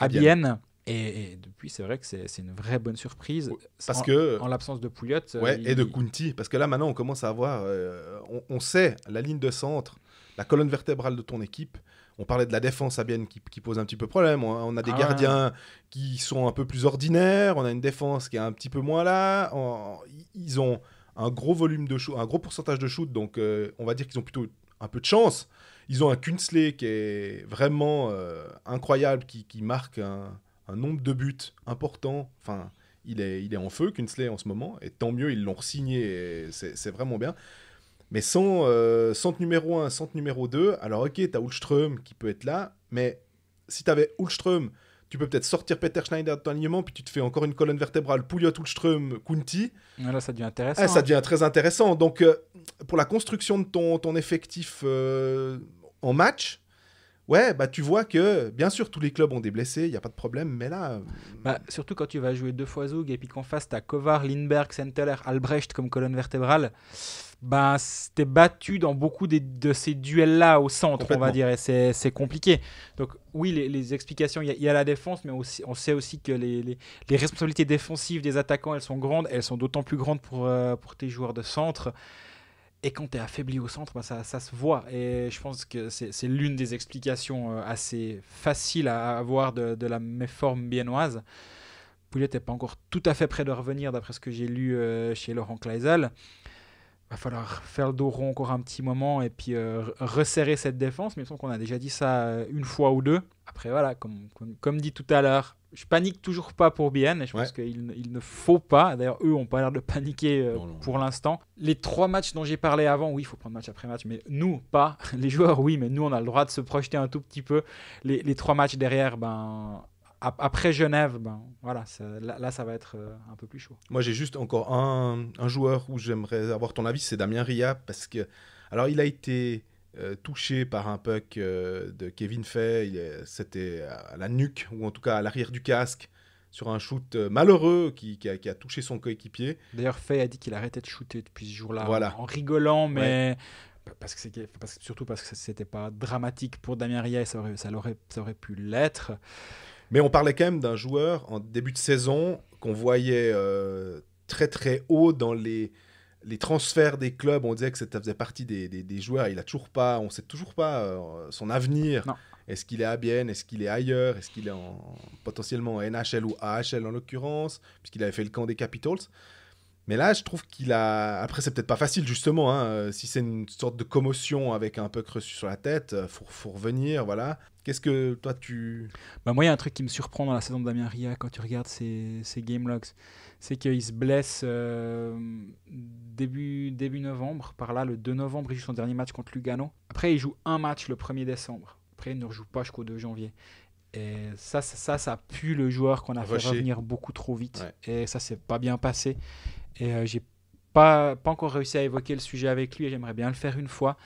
à, Bienne. Et, depuis, c'est vrai que c'est une vraie bonne surprise. Parce en, que. En l'absence de Pouliot. Euh, et de Kunti. Parce que là, maintenant, on commence à avoir. on, on, sait la ligne de centre la colonne vertébrale de ton équipe. On parlait de la défense à bien qui pose un petit peu problème. On, a des ah gardiens qui sont un peu plus ordinaires. On a une défense qui est un petit peu moins là. ils ont un gros volume de shoot, un gros pourcentage de shoot. Donc, euh, on va dire qu'ils ont plutôt un peu de chance. Ils ont un Kunsley qui est vraiment euh, incroyable, qui, marque un, nombre de buts important. Enfin, il est, il est en feu, Kunsley, en ce moment. Et tant mieux, ils l'ont signé. C'est vraiment bien. Mais sans, centre euh, numéro 1, centre numéro 2, alors ok, t'as Ulström qui peut être là, mais si t'avais Ulström, tu peux peut-être sortir Peter Schneider de ton alignement, puis tu te fais encore une colonne vertébrale Pouliot, Ulström, Kunti. Là, ça devient intéressant. Ah, ça devient très intéressant. Donc, euh, pour la construction de ton, effectif euh, en match, ouais, bah tu vois que bien sûr tous les clubs ont des blessés, il n'y a pas de problème, mais là. Euh, bah, surtout quand tu vas jouer deux fois Zug et puis qu'en face as Kovar, Lindberg, Senteler, Albrecht comme colonne vertébrale. Bah, tu es battu dans beaucoup de ces duels-là au centre, on va dire, et c'est compliqué. Donc oui, les, explications, il y, a la défense, mais aussi, on sait aussi que les, les, responsabilités défensives des attaquants, elles sont grandes, elles sont d'autant plus grandes pour, euh, pour tes joueurs de centre. Et quand tu es affaibli au centre, bah, ça, ça, se voit. Et je pense que c'est l'une des explications euh, assez faciles à avoir de, la méforme biennoise. Pouillet n'est pas encore tout à fait près de revenir, d'après ce que j'ai lu euh, chez Laurent Kleisel va falloir faire le dos rond encore un petit moment et puis euh, resserrer cette défense. Mais il me qu'on a déjà dit ça euh, une fois ou deux. Après, voilà, comme, comme, dit tout à l'heure, je panique toujours pas pour Bien je pense qu'il il ne faut pas. D'ailleurs, eux ont pas l'air de paniquer euh, pour l'instant. Les trois matchs dont j'ai parlé avant, oui, il faut prendre match après match, mais nous, pas. Les joueurs, oui, mais nous, on a le droit de se projeter un tout petit peu. les trois matchs derrière, ben, après Genève, ben, voilà, là, ça va être euh, un peu plus chaud. Moi, j'ai juste encore un, joueur où j'aimerais avoir ton avis, c'est Damien Ria, parce que, alors, il a été euh, touché par un puck euh, de Kevin Fay, c'était à la nuque, ou en tout cas à l'arrière du casque, sur un shoot malheureux qui, a, touché son coéquipier. D'ailleurs, Fay a dit qu'il arrêtait de shooter depuis ce jour-là, en, rigolant, mais... parce que ce surtout parce que c'était pas dramatique pour Damien Ria et ça ça aurait, ça aurait pu l'être. Mais on parlait quand même d'un joueur en début de saison qu'on voyait euh, très très haut dans les, transferts des clubs. On disait que ça faisait partie des, des, joueurs. Il a toujours pas, on sait toujours pas euh, son avenir. Est-ce qu'il est à Bienne Est-ce qu'il est ailleurs Est-ce qu'il est, potentiellement en NHL ou AHL en l'occurrence, puisqu'il avait fait le camp des Capitals mais là, je trouve qu'il a. Après, c'est peut-être pas facile, justement. Hein, si c'est une sorte de commotion avec un peu creux sur la tête, euh, faut, faut revenir, voilà. Qu'est-ce que toi tu. Bah moi, il y a un truc qui me surprend dans la saison de Damien Ria quand tu regardes ses, game logs. C'est qu'il se blesse euh, début, début novembre, par là, le 2 novembre, il joue son dernier match contre Lugano. Après, il joue un match le 1er décembre. Après, il ne rejoue pas jusqu'au 2 janvier. Et ça, ça, ça, pue le joueur qu'on a fait revenir beaucoup trop vite. Et ça, s'est pas bien passé. Et euh, j'ai pas, pas encore réussi à évoquer le sujet avec lui et j'aimerais bien le faire une fois.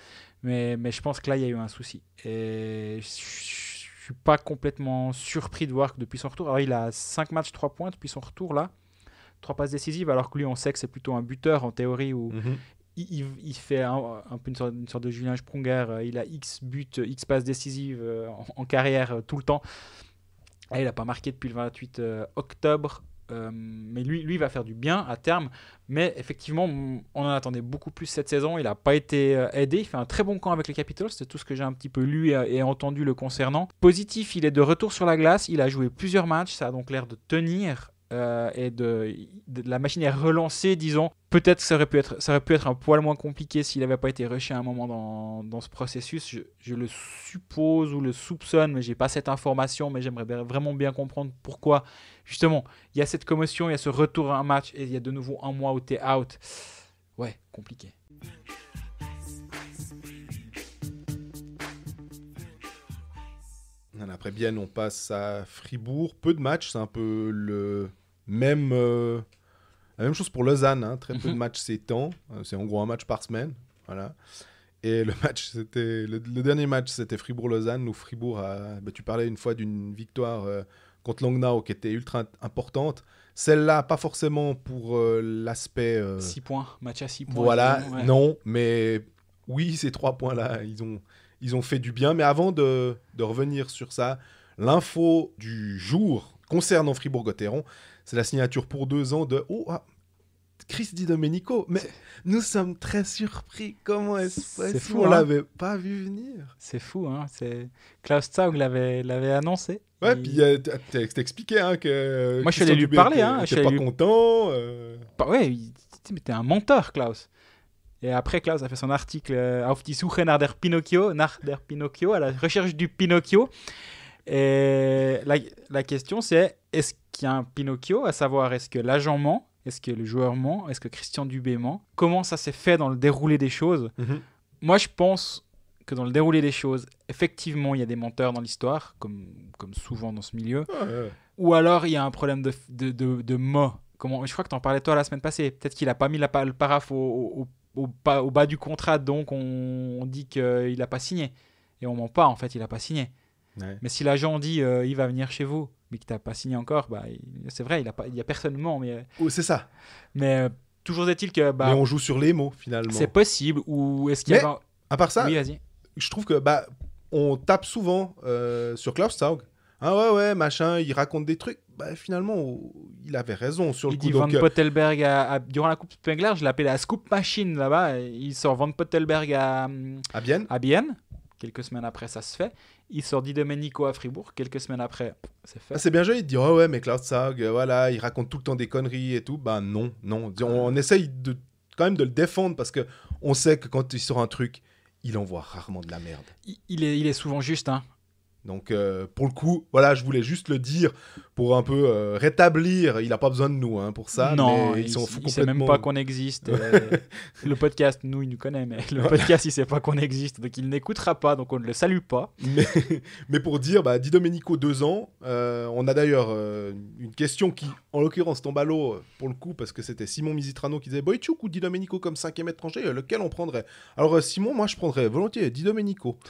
Mais, je pense que là, il y a eu un souci. Et je suis pas complètement surpris de voir que depuis son retour, alors il a 5 matchs, 3 points depuis son retour là, 3 passes décisives, alors que lui, on sait que c'est plutôt un buteur en théorie où mhm. Il, fait une sorte, de Julien Sprunger. Euh, il a X buts, X passes décisives euh, en, carrière euh, tout le temps. Et il n'a pas marqué depuis le 28 octobre. Euh, mais lui, lui, va faire du bien à terme. Mais effectivement, on en attendait beaucoup plus cette saison. Il n'a pas été euh, aidé. Il fait un très bon camp avec les Capitals. C'est tout ce que j'ai un petit peu lu et, entendu le concernant. Positif, il est de retour sur la glace. Il a joué plusieurs matchs. Ça a donc l'air de tenir. Euh, et de, la machine est relancée, disons. Peut-être que ça aurait pu être, ça aurait pu être un poil moins compliqué s'il n'avait pas été rushé à un moment dans, dans ce processus. Je, je, le suppose ou le soupçonne, mais j'ai pas cette information. Mais j'aimerais vraiment bien comprendre pourquoi, justement, il y a cette commotion, il y a ce retour à un match et il y a de nouveau un mois où tu es out. Ouais, compliqué. Après bien on passe à Fribourg. Peu de matchs, c'est un peu le même, euh, la même chose pour Lausanne, hein. très peu de mhm. matchs ces temps. Euh, c'est en gros un match par semaine. Voilà. Et le, match, c'était, le, dernier match, c'était Fribourg-Lausanne, où Fribourg a, bah, tu parlais une fois d'une victoire euh, contre Langnau qui était ultra importante. Celle-là, pas forcément pour l'aspect. 6 points, match à 6 points. Voilà, non, mais oui, ces 3 points-là, ils ont, ils ont fait du bien. Mais avant de, de revenir sur ça, l'info du jour concernant Fribourg-Gotteron, c'est la signature pour deux ans de oh ah, Chris Di Domenico. Mais nous sommes très surpris. Comment est-ce possible fou, On hein. l'avait pas vu venir. C'est fou, hein. C'est Klaus Taug l'avait annoncé. Ouais, puis t'expliquais hein, que. Moi, je suis allé lui parler. Hein, je pas content. Euh. Bah, ouais, t'es un menteur, Klaus. Et après, Klaus a fait son article euh, Auf die Suche nach der Pinocchio, nach der Pinocchio, à la recherche du Pinocchio. Et la, la question, c'est est-ce qui a un Pinocchio, à savoir est-ce que l'agent ment, est-ce que le joueur ment, est-ce que Christian Dubé ment, comment ça s'est fait dans le déroulé des choses. Mhm. Moi, je pense que dans le déroulé des choses, effectivement, il y a des menteurs dans l'histoire, comme, comme souvent dans ce milieu. Ou alors, il y a un problème de, de, mot. Comment, je crois que tu en parlais toi la semaine passée. Peut-être qu'il n'a pas mis la, le paraf au, bas, du contrat, donc on, dit qu'il n'a pas signé. Et on ment pas, en fait, il a pas signé. Mais si l'agent dit euh, il va venir chez vous, mais qui t'a pas signé encore, bah, c'est vrai, il n'y a, a personne Mais... Euh, oh, c'est ça. Mais euh, toujours est-il que. Bah, mais on joue sur les mots, finalement. C'est possible. Ou est-ce qu'il y a. À part ça, je trouve que bah, on tape souvent euh, sur Klaus Taug. Ah ouais, ouais, machin, il raconte des trucs. Bah, finalement, il avait raison sur le il coup. Dit Van Pottelberg, durant la Coupe Spengler, je l'appelais la Scoop Machine là-bas. Il sort Van Pottelberg à, à Bienne. À Bienne. Quelques semaines après, ça se fait. Il sort de Domenico à Fribourg. Quelques semaines après, c'est fait. Ah, c'est bien joli de dire oh ouais, mais Cloud Sag, euh, voilà, il raconte tout le temps des conneries et tout. Bah non, non. On, ah. essaye quand même de le défendre parce que on sait que quand il sort un truc, il envoie rarement de la merde. est, il est souvent juste. Hein. Donc euh, pour le coup, voilà, je voulais juste le dire pour un peu euh, rétablir. Il n'a pas besoin de nous hein, pour ça. Non, mais ils s'en fout complètement. Il sait même pas qu'on existe. Euh, le podcast, nous, il nous connaît, mais le podcast, il sait pas qu'on existe, donc il n'écoutera pas, donc on ne le salue pas. Mais, pour dire, bah, Di Domenico, deux ans. on a d'ailleurs une question qui, en l'occurrence, tombe à l'eau pour le coup parce que c'était Simon Misitrano qui disait tu ou Di Domenico comme cinquième étranger, lequel on prendrait Alors Simon, moi, je prendrais volontiers Di Domenico.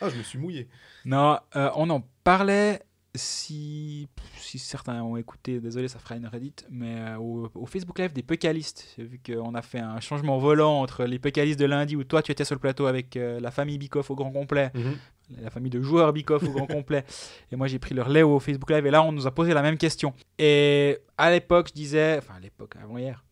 Ah, je me suis mouillé. Non, euh, on en parlait si, certains ont écouté, désolé, ça fera une Reddit, mais euh, au, Facebook Live des Pécalistes, vu qu'on a fait un changement volant entre les Pécalistes de lundi où toi tu étais sur le plateau avec euh, la famille Bikoff au grand complet, mhm. la famille de joueurs Bikoff au grand complet, et moi j'ai pris leur Léo au Facebook Live, et là on nous a posé la même question. Et à l'époque, je disais, enfin à l'époque, avant-hier,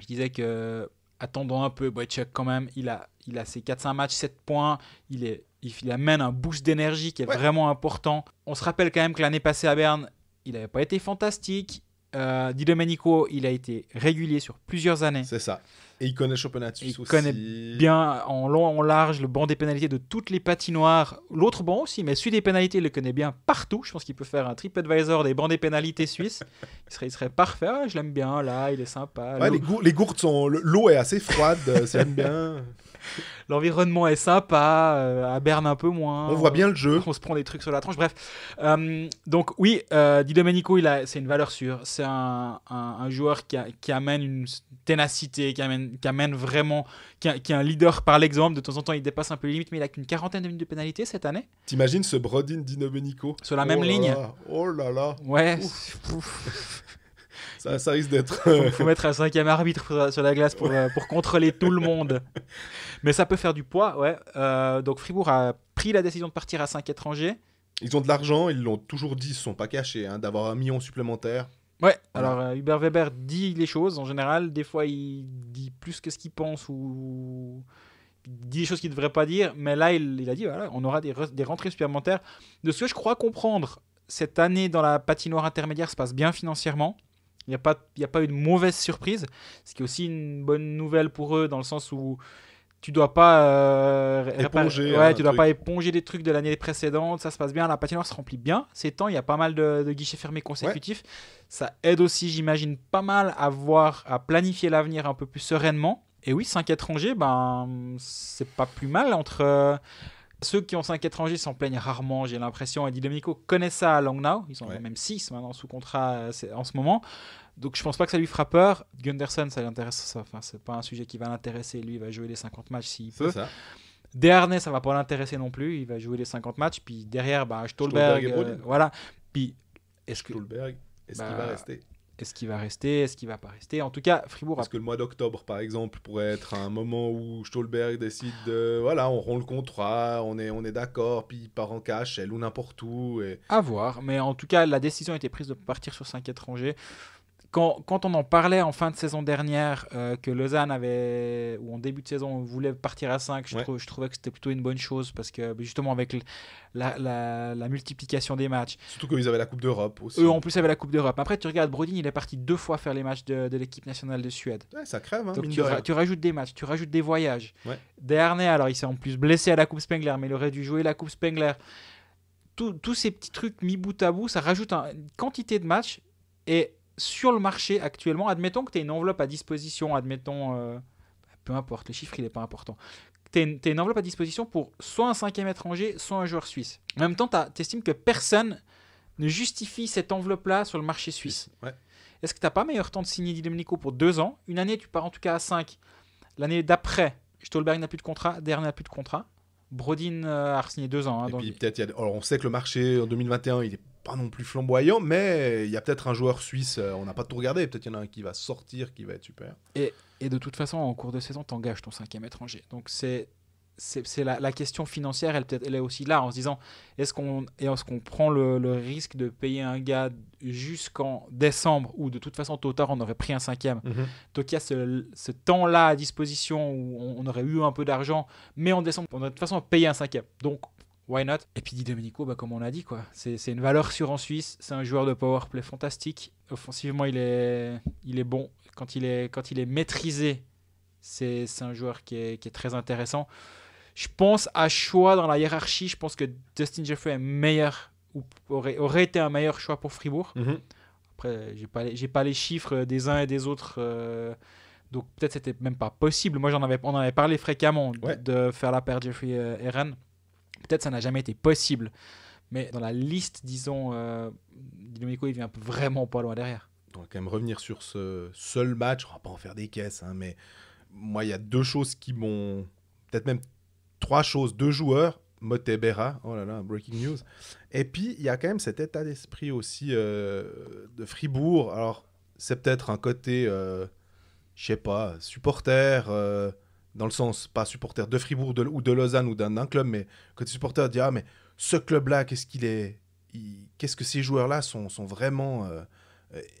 je disais que attendons un peu, Boychuk quand même, il a, il a ses 4-5 matchs, 7 points, il est il amène un boost d'énergie qui est vraiment important. On se rappelle quand même que l'année passée à Berne, il n'avait pas été fantastique. Euh, Di Domenico, il a été régulier sur plusieurs années. C'est ça. Et il connaît championnat Suisse aussi. il connaît bien en long, en large le banc des pénalités de toutes les patinoires. L'autre banc aussi, mais celui des pénalités, il le connaît bien partout. Je pense qu'il peut faire un TripAdvisor des bancs des pénalités suisses. il, serait, serait parfait. Ah, je l'aime bien, là, il est sympa. les, gourdes sont. L'eau est assez froide, c'est euh, bien. L'environnement est sympa, euh, à Berne un peu moins. On voit bien le jeu. On se prend des trucs sur la tranche, bref. Euh, donc oui, Di Domenico, c'est une valeur sûre. C'est un, joueur qui amène une ténacité, qui amène qui amène vraiment, qui, est un leader par l'exemple. De temps en temps, il dépasse un peu les limites, mais il a qu'une quarantaine de minutes de pénalité cette année. T'imagines ce Brodin Dinomenico Sur la même oh ligne. oh là là. Ouais. Ça, risque d'être. Il faut, euh, mettre un cinquième arbitre sur la glace pour, euh, pour contrôler tout le monde. Mais ça peut faire du poids, ouais. Euh, donc Fribourg a pris la décision de partir à 5 étrangers. Ils ont de l'argent, ils l'ont toujours dit, ils ne sont pas cachés, hein, d'avoir un million supplémentaire Ouais, alors euh, Hubert Weber dit les choses en général. Des fois, il dit plus que ce qu'il pense ou il dit des choses qu'il ne devrait pas dire. Mais là, il, il a dit voilà, on aura des, des, rentrées supplémentaires. De ce que je crois comprendre, cette année dans la patinoire intermédiaire se passe bien financièrement. Il n'y a, pas, a pas eu de mauvaise surprise. Ce qui est aussi une bonne nouvelle pour eux dans le sens où tu dois pas euh, ouais, tu dois pas éponger des trucs de l'année précédente, ça se passe bien, la patinoire se remplit bien. Ces temps, il y a pas mal de, guichets fermés consécutifs. Ça aide aussi, j'imagine, pas mal à voir, à planifier l'avenir un peu plus sereinement. Et oui, 5 étrangers, ben c'est pas plus mal entre euh, ceux qui ont 5 étrangers s'en plaignent rarement, j'ai l'impression. Et Domenico connaît ça à Now. ils ont même 6 maintenant sous contrat euh, en ce moment. Donc je pense pas que ça lui fera peur. Gunderson, ça l'intéresse. Enfin, c'est pas un sujet qui va l'intéresser. Lui, il va jouer les 50 matchs s'il peut. Ça. Dernier, ça va pas l'intéresser non plus. Il va jouer les 50 matchs. Puis derrière, bah, Stolberg. Euh, voilà. Puis est-ce que. est-ce qu'il va bah, rester est-ce qu'il va rester Est-ce qu'il va pas rester En tout cas, Fribourg. Parce que le mois d'octobre, par exemple, pourrait être un moment où Stolberg décide de. Voilà, on rompt le contrat, on est, on est d'accord, puis il part en cash, elle ou n'importe où. Et... À voir. Mais en tout cas, la décision a été prise de partir sur 5 étrangers quand, quand, on en parlait en fin de saison dernière, euh, que Lausanne avait, ou en début de saison, on voulait partir à 5, je, trouvais que c'était plutôt une bonne chose parce que bah, justement, avec la, la, multiplication des matchs. Surtout qu'ils avaient la Coupe d'Europe aussi. Eux en plus avaient la Coupe d'Europe. Après, tu regardes Brodin, il est parti deux fois faire les matchs de, de l'équipe nationale de Suède. Ouais, ça crève, hein, Donc tu, rajoutes des matchs, tu rajoutes des voyages. Dernier, alors il s'est en plus blessé à la Coupe Spengler, mais il aurait dû jouer la Coupe Spengler. Tous ces petits trucs mis bout à bout, ça rajoute une quantité de matchs et sur le marché actuellement, admettons que tu aies une enveloppe à disposition, admettons, euh, peu importe, le chiffre il n'est pas important, tu as une, enveloppe à disposition pour soit un cinquième étranger, soit un joueur suisse. En même temps, tu estimes que personne ne justifie cette enveloppe-là sur le marché suisse. Est-ce que tu n'as pas meilleur temps de signer Di pour deux ans Une année, tu pars en tout cas à cinq. L'année d'après, Stolberg n'a plus de contrat, Dernier n'a plus de contrat. Brodin euh, a signé deux ans. alors on sait que le marché en 2021, il n'est pas non plus flamboyant, mais il y a peut-être un joueur suisse, euh, on n'a pas tout regardé, peut-être il y en a un qui va sortir, qui va être super. Et, et de toute façon, en cours de saison, t'engages ton cinquième étranger. Donc c'est c'est la, question financière, elle, est aussi là en se disant est-ce qu'on est qu'on prend le, risque de payer un gars jusqu'en décembre ou de toute façon tôt ou tard on aurait pris un cinquième mhm. Donc il y a ce, temps-là à disposition où on, aurait eu un peu d'argent, mais en décembre on aurait de toute façon payé un cinquième. Donc why not Et puis Di Domenico, bah, comme on l'a dit, quoi, c'est une valeur sûre en Suisse, c'est un joueur de powerplay fantastique. Offensivement, il est, il est bon. Quand il est, quand il est maîtrisé, c'est un joueur qui est, qui est très intéressant je pense à choix dans la hiérarchie, je pense que Dustin Jeffrey est meilleur ou aurait, été un meilleur choix pour Fribourg. Mhm. Après, j'ai pas pas les chiffres des uns et des autres. Euh, donc peut-être c'était même pas possible. Moi j'en avais on en avait parlé fréquemment de, faire la paire Jeffrey et euh, Eren. Peut-être ça n'a jamais été possible. Mais dans la liste, disons, euh, Dinomico, il vient vraiment pas loin derrière. On va quand même revenir sur ce seul match. On va pas en faire des caisses, hein, mais moi, il y a deux choses qui m'ont. Peut-être même trois choses, deux joueurs, Motebera, oh là là, breaking news. Et puis, il y a quand même cet état d'esprit aussi euh, de Fribourg. Alors, c'est peut-être un côté, je euh, je sais pas, supporter, euh, dans le sens, pas supporter de Fribourg de, ou de Lausanne ou d'un club, mais côté supporter, dire, ah, mais ce club-là, qu'est-ce qu'il est, qu'est-ce que ces joueurs-là sont, sont, vraiment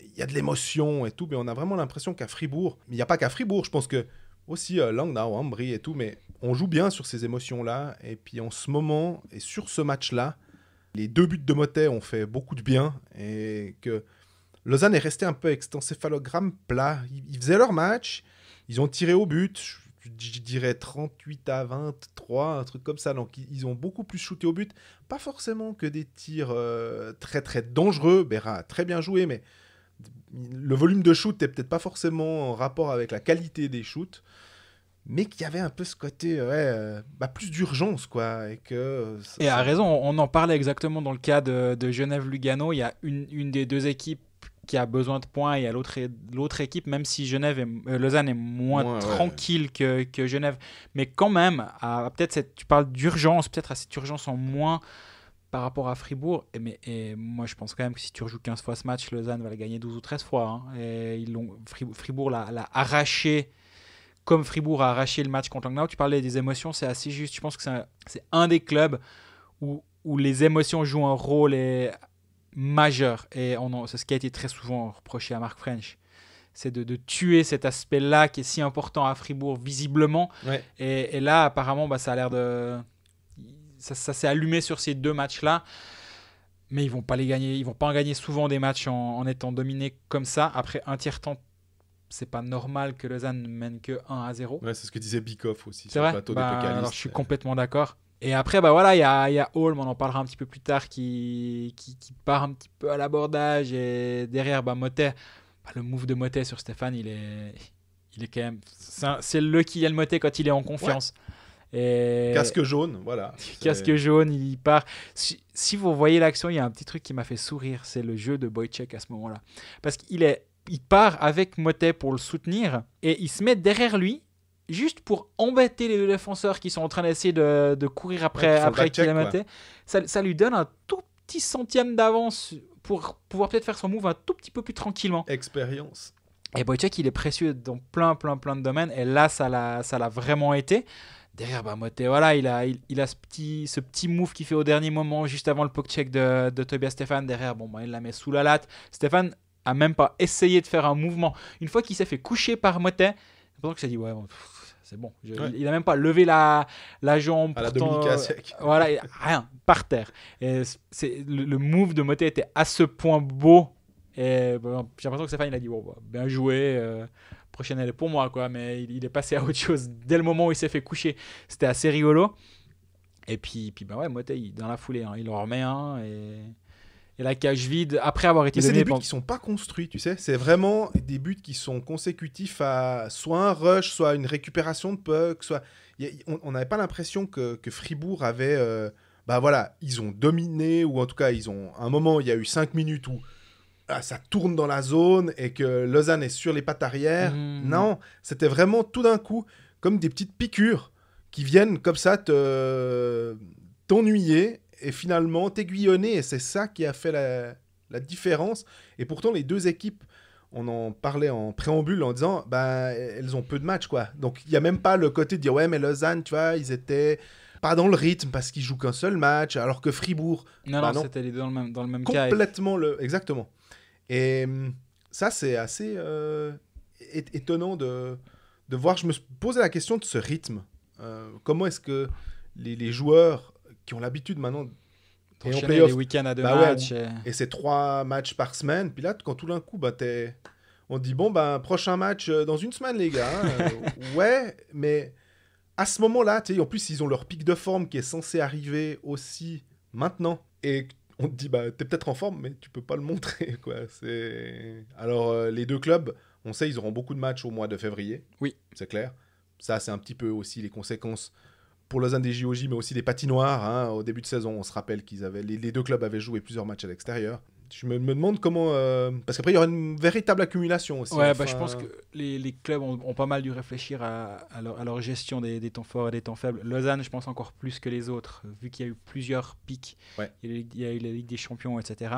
il y a de l'émotion et tout, mais on a vraiment l'impression qu'à Fribourg, il n'y a pas qu'à Fribourg, je pense que aussi euh, Langnau, Ambry et tout, mais on joue bien sur ces émotions-là. Et puis en ce moment, et sur ce match-là, les deux buts de Motet ont fait beaucoup de bien. Et que Lausanne est resté un peu avec plat. Ils faisaient leur match, ils ont tiré au but, je dirais 38 à 23, un truc comme ça. Donc ils ont beaucoup plus shooté au but. Pas forcément que des tirs euh, très très dangereux. Bera a très bien joué, mais le volume de shoot n'est peut-être pas forcément en rapport avec la qualité des shoots mais qu'il y avait un peu ce côté ouais, euh, bah, plus d'urgence quoi et que euh, et à raison on en parlait exactement dans le cas de, Genève Lugano il y a une, une, des deux équipes qui a besoin de points et à l'autre l'autre équipe même si Genève et euh, Lausanne est moins tranquille Que, que, Genève mais quand même à, peut-être cette, tu parles d'urgence peut-être à cette urgence en moins par rapport à Fribourg, et, mais, et moi je pense quand même que si tu rejoues 15 fois ce match, Lausanne va le gagner 12 ou 13 fois. Hein. et ils Fribourg l'a, l'a arraché comme Fribourg a arraché le match contre Langnau. Tu parlais des émotions, c'est assez juste. Je pense que c'est un, des clubs où, les émotions jouent un rôle euh, majeur. Et c'est ce qui a été très souvent reproché à Marc French. C'est de, tuer cet aspect-là qui est si important à Fribourg, visiblement. Et, là, apparemment, bah, ça a l'air de. Ça, s'est allumé sur ces deux matchs-là. Mais ils vont pas les gagner. Ils vont pas en gagner souvent des matchs en, en étant dominés comme ça. Après un tiers temps c'est pas normal que Lausanne mène que 1 à 0. Ouais, c'est ce que disait Bikoff aussi c'est vrai bah, Alors je suis complètement d'accord. Et après, bah voilà, il y a, y a Holm, on en parlera un petit peu plus tard, qui, qui, part un petit peu à l'abordage. Et derrière, bah, Motet, bah, le move de Motet sur Stéphane, il est, il est quand même. C'est le qui le Motet quand il est en confiance. Casque jaune, voilà. Casque jaune, il part. Si, vous voyez l'action, il y a un petit truc qui m'a fait sourire, c'est le jeu de Boychek à ce moment-là. Parce qu'il est il part avec Motet pour le soutenir et il se met derrière lui juste pour embêter les deux défenseurs qui sont en train d'essayer de, courir après, ouais, après Ça, ça, lui donne un tout petit centième d'avance pour pouvoir peut-être faire son move un tout petit peu plus tranquillement. Expérience. Et Boychuk, il est précieux dans plein, plein, plein de domaines. Et là, ça l'a, ça l'a vraiment été. Derrière, bah, Moté, voilà, il a, il, a ce petit, ce petit move qu'il fait au dernier moment, juste avant le poke check de, de Tobias Stéphane. Derrière, bon, bah, il la met sous la latte. Stéphane a même pas essayé de faire un mouvement. Une fois qu'il s'est fait coucher par Motet, l'impression que ça dit ouais c'est bon. Il a même pas levé la, la jambe. la euh, Voilà, rien, par terre. Et c'est, le, move de Motet était à ce point beau. Et j'ai l'impression que Stéphane, il a dit Bon, bah, bien joué, euh, prochaine elle est pour moi, quoi. Mais il, est passé à autre chose dès le moment où il s'est fait coucher. C'était assez rigolo. Et puis, puis bah ouais, Motet, dans la foulée, hein, il en remet un. Et et la cage vide après avoir été C'est des buts qui qui sont pas construits, tu sais. C'est vraiment des buts qui sont consécutifs à soit un rush, soit une récupération de puck, soit on n'avait pas l'impression que, Fribourg avait euh, bah voilà, ils ont dominé ou en tout cas ils ont un moment il y a eu cinq minutes où ah, ça tourne dans la zone et que Lausanne est sur les pattes arrière. Mmh. Non, c'était vraiment tout d'un coup comme des petites piqûres qui viennent comme ça te t'ennuyer et finalement t'aiguillonner. Et c'est ça qui a fait la, la, différence. Et pourtant, les deux équipes, on en parlait en préambule en disant, bah, elles ont peu de matchs, quoi. Donc, il n'y a même pas le côté de dire, ouais, mais Lausanne, tu vois, ils étaient pas dans le rythme parce qu'ils jouent qu'un seul match, alors que Fribourg. Non, bah c'était les deux dans le même, dans le même Complètement le. Exactement. Et hum, ça, c'est assez euh, étonnant de, de voir. Je me posais la question de ce rythme. Euh, comment est-ce que les, les, joueurs qui ont l'habitude maintenant et en playoff. week à deux bah matchs. et, c'est trois matchs par semaine. Puis là, quand tout d'un coup, bah, on dit bon, bah, prochain match euh, dans une semaine, les gars. Hein. ouais, mais à ce moment-là, en plus, ils ont leur pic de forme qui est censé arriver aussi maintenant. Et on te dit, bah, t'es peut-être en forme, mais tu peux pas le montrer. Quoi. Alors, euh, les deux clubs, on sait, ils auront beaucoup de matchs au mois de février. Oui. C'est clair. Ça, c'est un petit peu aussi les conséquences pour Lausanne des JOJ, mais aussi des patinoires. Hein, au début de saison, on se rappelle qu'ils avaient les, deux clubs avaient joué plusieurs matchs à l'extérieur. Je me, demande comment. Euh, parce qu'après, il y aura une véritable accumulation aussi. Ouais, bah, je pense que les, clubs ont, pas mal dû réfléchir à, leur, gestion des, temps forts et des temps faibles. Lausanne, je pense encore plus que les autres, vu qu'il y a eu plusieurs pics. Il, y a eu, il, y a eu, la Ligue des Champions, etc.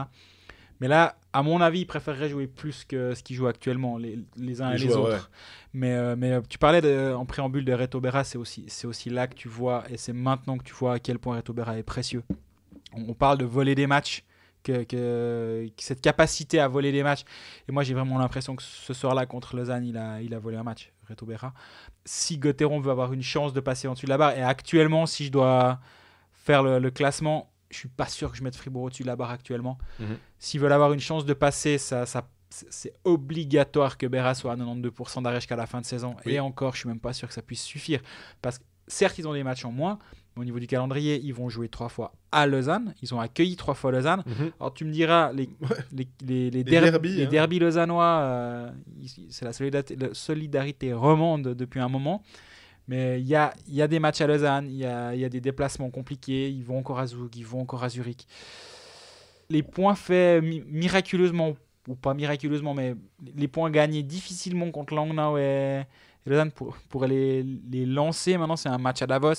Mais là, à mon avis, il préférerait jouer plus que ce qu'il joue actuellement, les, uns et les autres. Mais, euh, mais euh, tu parlais de, en préambule de Reto Berra, c'est aussi, aussi là que tu vois, et c'est maintenant que tu vois à quel point Reto Berra est précieux. On, parle de voler des matchs. Que, cette capacité à voler des matchs. Et moi, j'ai vraiment l'impression que ce soir-là, contre Lausanne, il a, il a volé un match, Reto Berra. Si Gauthieron veut avoir une chance de passer en dessus de la barre, et actuellement, si je dois faire le classement, je suis pas sûr que je mette Fribourg au-dessus de la barre actuellement. Mhm. S'ils veulent avoir une chance de passer, ça, c'est obligatoire que Berra soit à 92% d'arrêt jusqu'à la fin de saison. Et encore, je suis même pas sûr que ça puisse suffire. Parce que certes, ils ont des matchs en moins, au niveau du calendrier, ils vont jouer trois fois à Lausanne. Ils ont accueilli trois fois Lausanne. Mhm. Alors tu me diras, les, les, les, les, les hein. lausannois, euh, c'est la solidarité, la solidarité romande depuis un moment. Mais il y a, y a, des matchs à Lausanne, il y a, y a, des déplacements compliqués, ils vont encore à ils vont encore à Zurich. Les points faits miraculeusement, ou pas miraculeusement, mais les points gagnés difficilement contre Langnau et, Lausanne pour, pour les, les, lancer. Maintenant, c'est un match à Davos,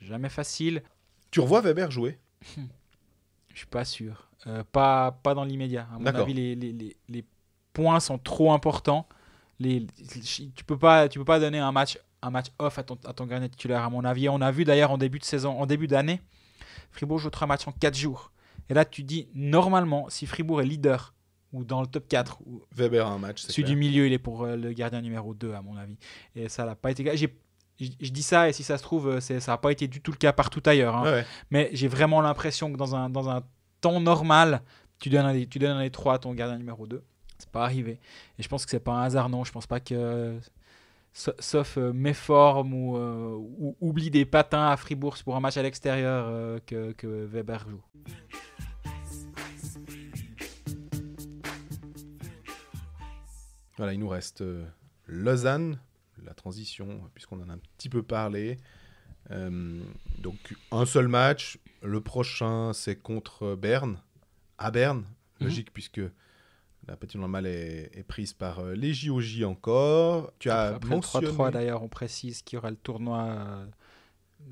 jamais facile. Tu revois Weber jouer Je suis pas sûr. Euh, pas, pas dans l'immédiat. À mon avis, les, les, les points sont trop importants. Les, tu peux pas tu peux pas donner un match un match off à ton, gardien titulaire, à mon avis. On a vu d'ailleurs en début de saison, en début d'année, Fribourg joue trois matchs en quatre jours. Et là, tu dis, normalement, si Fribourg est leader ou dans le top 4, ou Weber a un match. Celui du milieu, il est pour euh, le gardien numéro 2, à mon avis. Et ça n'a pas été. J'ai je dis ça et si ça se trouve, euh, ça n'a pas été du tout le cas partout ailleurs. Hein. Mais j'ai vraiment l'impression que dans un, dans un temps normal, tu donnes un, tu des trois à ton gardien numéro 2. C'est pas arrivé. Et je pense que c'est pas un hasard, non. Je pense pas que sauf euh, méforme euh, ou, oublie des patins à Fribourg pour un match à l'extérieur euh, que, Weber joue. Voilà, il nous reste Lausanne, la transition, puisqu'on en a un petit peu parlé. donc un seul match, le prochain c'est contre Berne, à Berne, mhm. logique puisque la petite normale est, prise par euh, les JOJ encore. Tu as Après, 3-3 d'ailleurs, on précise qu'il y aura le tournoi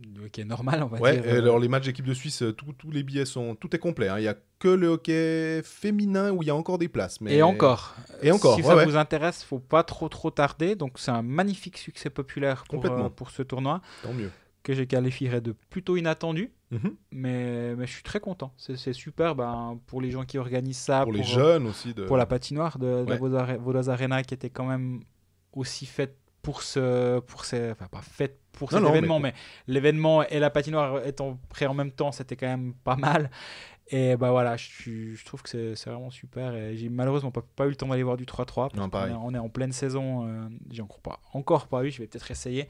qui euh, hockey normal, on va ouais, alors les matchs d'équipe de Suisse, euh, tous les billets sont, tout est complet. Hein. Il y a que le hockey féminin où il y a encore des places. Mais... Et encore. Et encore. Si ça vous intéresse, faut pas trop trop tarder. Donc c'est un magnifique succès populaire Complètement. pour ce tournoi. Tant mieux que je qualifierais de plutôt inattendu. Mhm. mais, je suis très content. C'est super ben, pour les gens qui organisent ça. Pour, les jeunes aussi. Pour la patinoire de, de Arena qui était quand même aussi faite pour ce. Pour ces, enfin, pas faite pour cet événement, mais, l'événement et la patinoire étant prêts en même temps, c'était quand même pas mal. Et bah voilà, je, trouve que c'est vraiment super. J'ai malheureusement pas, pas, eu le temps d'aller voir du 3-3. On, est en pleine saison. Euh, J'ai pas, encore pas eu. Je vais peut-être essayer.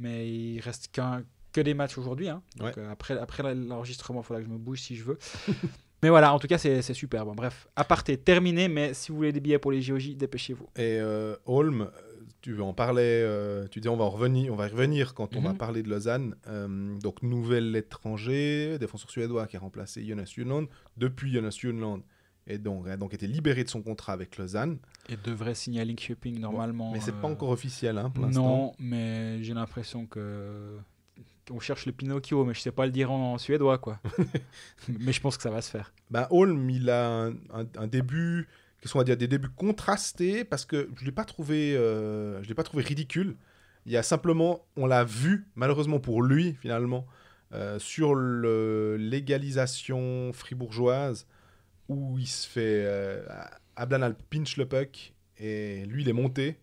Mais il reste qu'un que des matchs aujourd'hui. Hein. Euh, après, après l'enregistrement, il faudra que je me bouge si je veux. mais voilà, en tout cas, c'est super. Bon, bref, aparté terminé, mais si vous voulez des billets pour les JOJ, dépêchez-vous. Et euh, Holm, tu veux en parler euh, tu dis on va, revenir, on va revenir quand on va mhm. parler de Lausanne. donc, nouvel étranger, défenseur suédois qui a remplacé Jonas Junland. Depuis Jonas Junland, et donc, a hein, donc été libéré de son contrat avec Lausanne. Et devrait signer à Linköping normalement. mais c'est pas euh, encore officiel hein, pour l'instant. Non, mais j'ai l'impression que euh, on cherche le Pinocchio, mais je sais pas le dire en, suédois quoi. mais je pense que ça va se faire. Ben Holm, il a un, début, qu'est-ce qu'on va dire, des débuts contrastés parce que je l'ai pas trouvé, euh, je l'ai pas trouvé ridicule. Il y a simplement, on l'a vu malheureusement pour lui finalement sur l'égalisation fribourgeoise où il se fait. Euh, pinch le puck et lui, il est monté.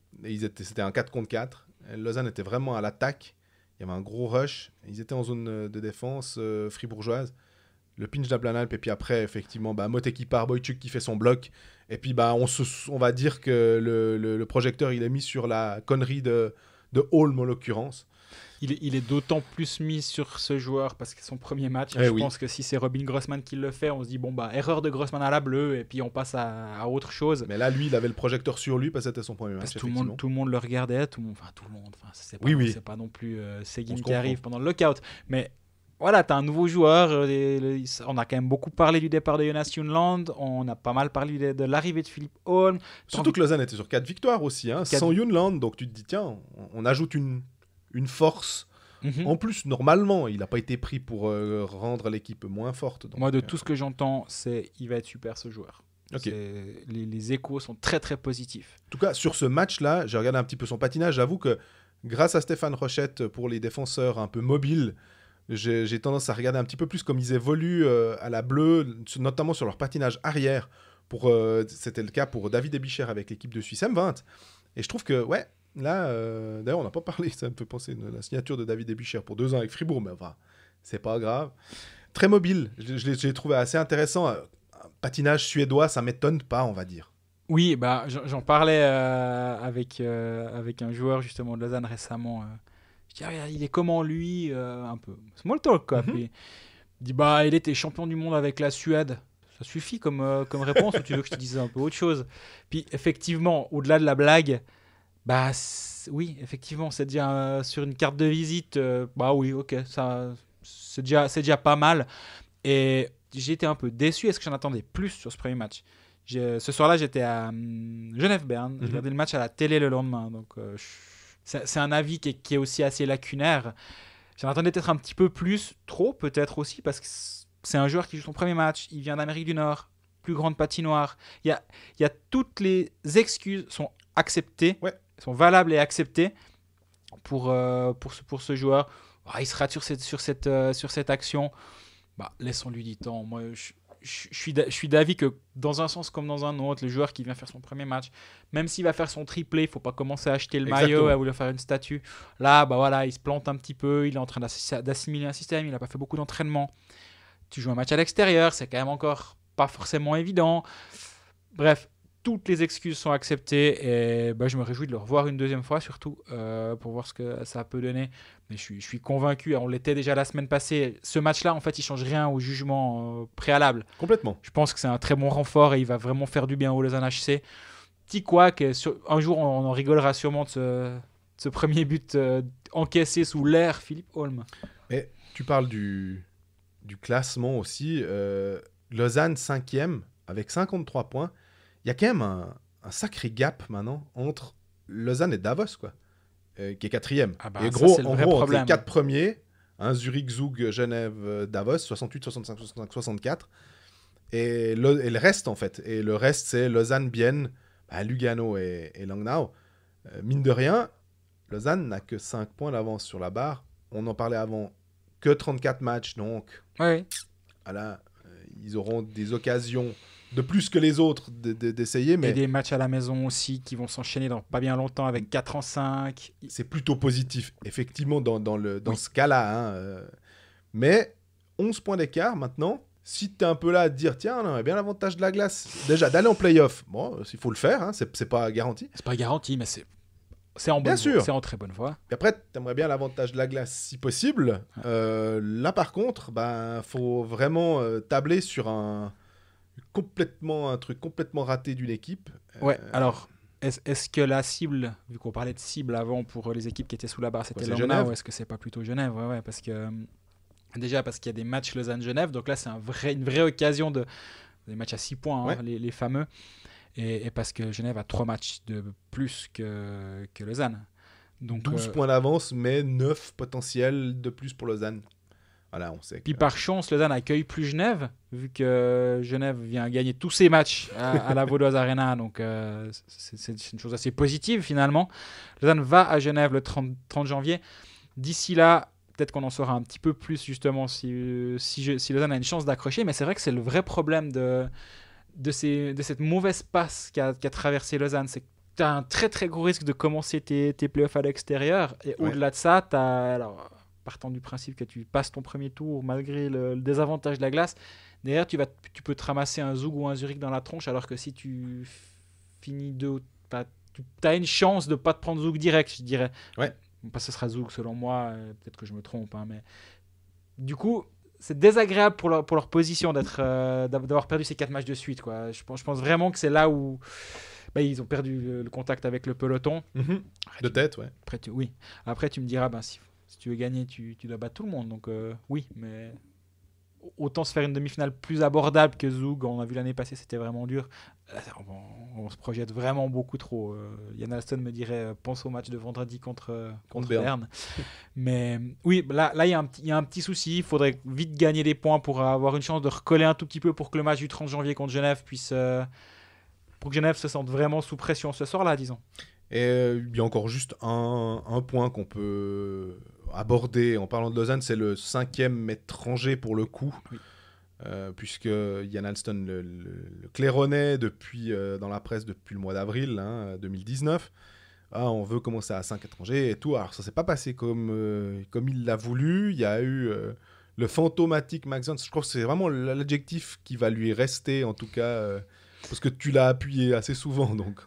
C'était un 4 contre 4. Lausanne était vraiment à l'attaque. Il y avait un gros rush. Ils étaient en zone euh, de défense euh, fribourgeoise. Le pinch d'Ablanalp, et puis après, effectivement, bah, qui part, Boychuk qui fait son bloc. Et puis, bah, on, va dire que le, projecteur, il est mis sur la connerie de, de Holm, en l'occurrence il est, d'autant plus mis sur ce joueur parce que c'est son premier match, eh je pense que si c'est Robin Grossman qui le fait, on se dit bon bah erreur de Grossman à la bleue et puis on passe à, autre chose. Mais là, lui, il avait le projecteur sur lui parce que c'était son premier match. Tout le monde, tout le monde le regardait, tout le monde, enfin tout le monde, enfin c'est pas, non plus euh, Seguin qui arrive pendant le lockout, mais voilà, tu as un nouveau joueur. Euh, on a quand même beaucoup parlé du départ de Jonas land On a pas mal parlé de, l'arrivée de Philippe Holm. Surtout que Lausanne était sur 4 victoires aussi, hein, sans Yunland. Donc tu te dis, tiens, on ajoute une une force. Mhm. En plus, normalement, il n'a pas été pris pour euh, rendre l'équipe moins forte. Moi, de euh, tout ce que j'entends, c'est il va être super ce joueur. ok Les, échos sont très très positifs. En tout cas, sur ce match-là, j'ai regardé un petit peu son patinage. J'avoue que grâce à Stéphane Rochette, pour les défenseurs un peu mobiles, j'ai tendance à regarder un petit peu plus comme ils évoluent euh, à la bleue, notamment sur leur patinage arrière. Pour C'était le cas pour David Ebicher avec l'équipe de Suisse M20. Et je trouve que, ouais, là, euh, d'ailleurs, on n'a pas parlé, ça me fait penser, à la signature de David Ebichère pour deux ans avec Fribourg, mais enfin, c'est pas grave. Très mobile, je, l'ai trouvé assez intéressant. Euh, un patinage suédois, ça m'étonne pas, on va dire. Oui, bah, j'en parlais euh, avec, avec un joueur justement de Lausanne récemment. je dis, ah, il est comment lui Un peu small talk, quoi. Mhm. il dit, bah, il était champion du monde avec la Suède ça suffit comme, comme réponse ou tu veux que je te dise un peu autre chose Puis effectivement, au-delà de la blague, bah oui, effectivement, c'est déjà euh, sur une carte de visite. Euh, bah oui, ok, ça, c'est déjà, pas mal. Et j'étais un peu déçu. Est-ce que j'en attendais plus sur ce premier match euh, Ce soir-là, j'étais à hum, Genève-Berne. J'ai mhm. regardé le match à la télé le lendemain. Donc c'est, un avis qui est, aussi assez lacunaire. J'en attendais peut-être un petit peu plus, trop peut-être aussi, parce que c'est un joueur qui joue son premier match. Il vient d'Amérique du Nord, plus grande patinoire. Il y a, toutes les excuses sont acceptées. Ouais sont valables et acceptés pour, euh, pour, ce, pour ce joueur. Ah, il se rate sur cette, sur cette, euh, sur cette action. Bah, Laissons-lui du temps. Moi, je, suis, je suis d'avis que dans un sens comme dans un autre, le joueur qui vient faire son premier match, même s'il va faire son triplé, il faut pas commencer à acheter le maillot, à vouloir faire une statue. Là, bah voilà, il se plante un petit peu, il est en train d'assimiler un système, il n'a pas fait beaucoup d'entraînement. Tu joues un match à l'extérieur, c'est quand même encore pas forcément évident. Bref, toutes les excuses sont acceptées et bah, je me réjouis de le revoir une deuxième fois, surtout euh, pour voir ce que ça peut donner. Mais je suis, je suis convaincu, hein, on l'était déjà la semaine passée, ce match-là, en fait, il change rien au jugement euh, préalable. Complètement. Je pense que c'est un très bon renfort et il va vraiment faire du bien au Lausanne HC. Petit couac, euh, un jour on, en rigolera sûrement de ce, premier but encaissé sous l'air, Philippe Holm. Mais tu parles du, du classement aussi. Lausanne 5e avec 53 points il y a quand même un, sacré gap maintenant entre Lausanne et Davos, quoi, euh, qui est quatrième. Ah bah, et gros, en gros, les quatre premiers, hein, Zurich, Zug, Genève, euh, Davos, 68, 65, 65, 64, et le, reste, en fait. Et le reste, c'est Lausanne, Bienne, bah, Lugano et, Langnau. Euh, mine de rien, Lausanne n'a que 5 points d'avance sur la barre. On en parlait avant, que 34 matchs, donc. Oui. ils auront des occasions de plus que les autres d'essayer. Mais... Et des matchs à la maison aussi qui vont s'enchaîner dans pas bien longtemps avec 4 en 5. C'est plutôt positif, effectivement, dans, le, dans ce cas-là. Hein, euh. Mais 11 points d'écart maintenant. Si tu es un peu là à te dire, tiens, on a bien l'avantage de la glace. Déjà, d'aller en playoff, bon, il faut le faire, hein, c'est pas garanti. C'est pas garanti, mais c'est c'est en, bonne sûr. c'est en très bonne voie. Et après, aimerais bien l'avantage de la glace si possible. Euh, là, par contre, ben, faut vraiment euh, tabler sur un, complètement un truc complètement raté d'une équipe. Ouais, euh, alors est-ce que la cible, vu qu'on parlait de cible avant pour les équipes qui étaient sous la barre, c'était Genève ou est-ce que c'est pas plutôt Genève ouais, ouais, parce que euh, déjà parce qu'il y a des matchs Lausanne-Genève, donc là c'est une vraie occasion de des matchs à 6 points, hein, les, fameux, et, parce que Genève a 3 matchs de plus que, que Lausanne. Donc, 12 euh, points d'avance, mais 9 potentiels de plus pour Lausanne. Ah, on sait. Puis par chance, Lausanne accueille plus Genève, vu que Genève vient gagner tous ses matchs à, la Vaudoise Arena. Donc euh, c'est une chose assez positive finalement. Lausanne va à Genève le 30, janvier. D'ici là, peut-être qu'on en saura un petit peu plus justement si, euh, si, Lausanne a une chance d'accrocher. Mais c'est vrai que c'est le vrai problème de, de, cette mauvaise passe qu'a a traversé Lausanne. C'est que tu as un très très gros risque de commencer tes, tes playoffs à l'extérieur. Et au-delà de ça, tu as. Alors, partant du principe que tu passes ton premier tour malgré le, désavantage de la glace, derrière tu, vas, tu peux te ramasser un Zug ou un Zurich dans la tronche, alors que si tu finis deux, pas, tu as une chance de pas te prendre Zug direct, je dirais. Ouais. Pas ce sera Zug selon moi, euh, peut-être que je me trompe, hein, mais du coup, c'est désagréable pour leur, pour leur position d'être euh, d'avoir perdu ces quatre matchs de suite. Quoi. Je, pense, je pense vraiment que c'est là où bah, ils ont perdu le, contact avec le peloton. Mm-hmm. de tête, ouais. Après, tu... oui. Après, tu me diras, ben, si si tu veux gagner, tu, tu dois battre tout le monde. Donc euh, oui, mais autant se faire une demi-finale plus abordable que Zug. On a vu l'année passée, c'était vraiment dur. Euh, on, se projette vraiment beaucoup trop. Euh, Yann Alston me dirait pense au match de vendredi contre, contre Mais oui, là, là il, y a un, y a un petit souci. Il faudrait vite gagner des points pour avoir une chance de recoller un tout petit peu pour que le match du 30 janvier contre Genève puisse. pour que Genève se sente vraiment sous pression ce soir-là, disons. Et il y a encore juste un, un point qu'on peut abordé en parlant de Lausanne, c'est le cinquième étranger pour le coup. Euh, puisque Yann Alston, le, claironnait depuis, euh, dans la presse depuis le mois d'avril 2019. Hein, ah, on veut commencer à 5 étrangers et tout. Alors, ça s'est pas passé comme, euh, comme il l'a voulu. Il y a eu le fantomatique Maxence. Je crois que c'est vraiment l'adjectif qui va lui rester, en tout cas, parce que tu l'as appuyé assez souvent, donc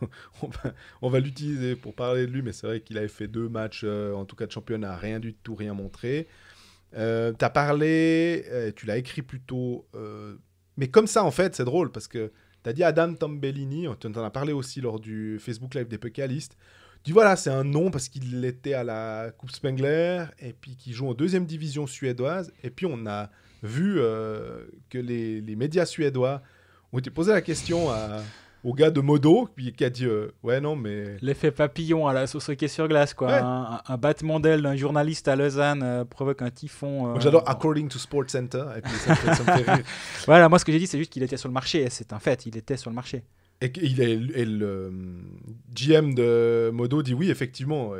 on va, l'utiliser pour parler de lui, mais c'est vrai qu'il avait fait deux matchs, euh, en tout cas de championnat, rien du tout, rien montré. Euh, tu as parlé, euh, tu l'as écrit plutôt, euh, mais comme ça en fait, c'est drôle, parce que tu as dit Adam Tambellini, tu en as parlé aussi lors du Facebook Live des Pécalistes, tu dis voilà, c'est un nom parce qu'il était à la Coupe Spengler, et puis qui joue en deuxième division suédoise, et puis on a vu que les médias suédois on était posé la question au gars de Modo, puis qui a dit euh, Ouais, non, mais. L'effet papillon à la sauce est sur glace, quoi. Un, battement d'aile d'un journaliste à Lausanne euh, provoque un typhon. Euh, j'adore According to Sports Center. Voilà, moi, ce que j'ai dit, c'est juste qu'il était sur le marché. C'est un fait, il était sur le marché. Et, il et le GM de Modo dit Oui, effectivement,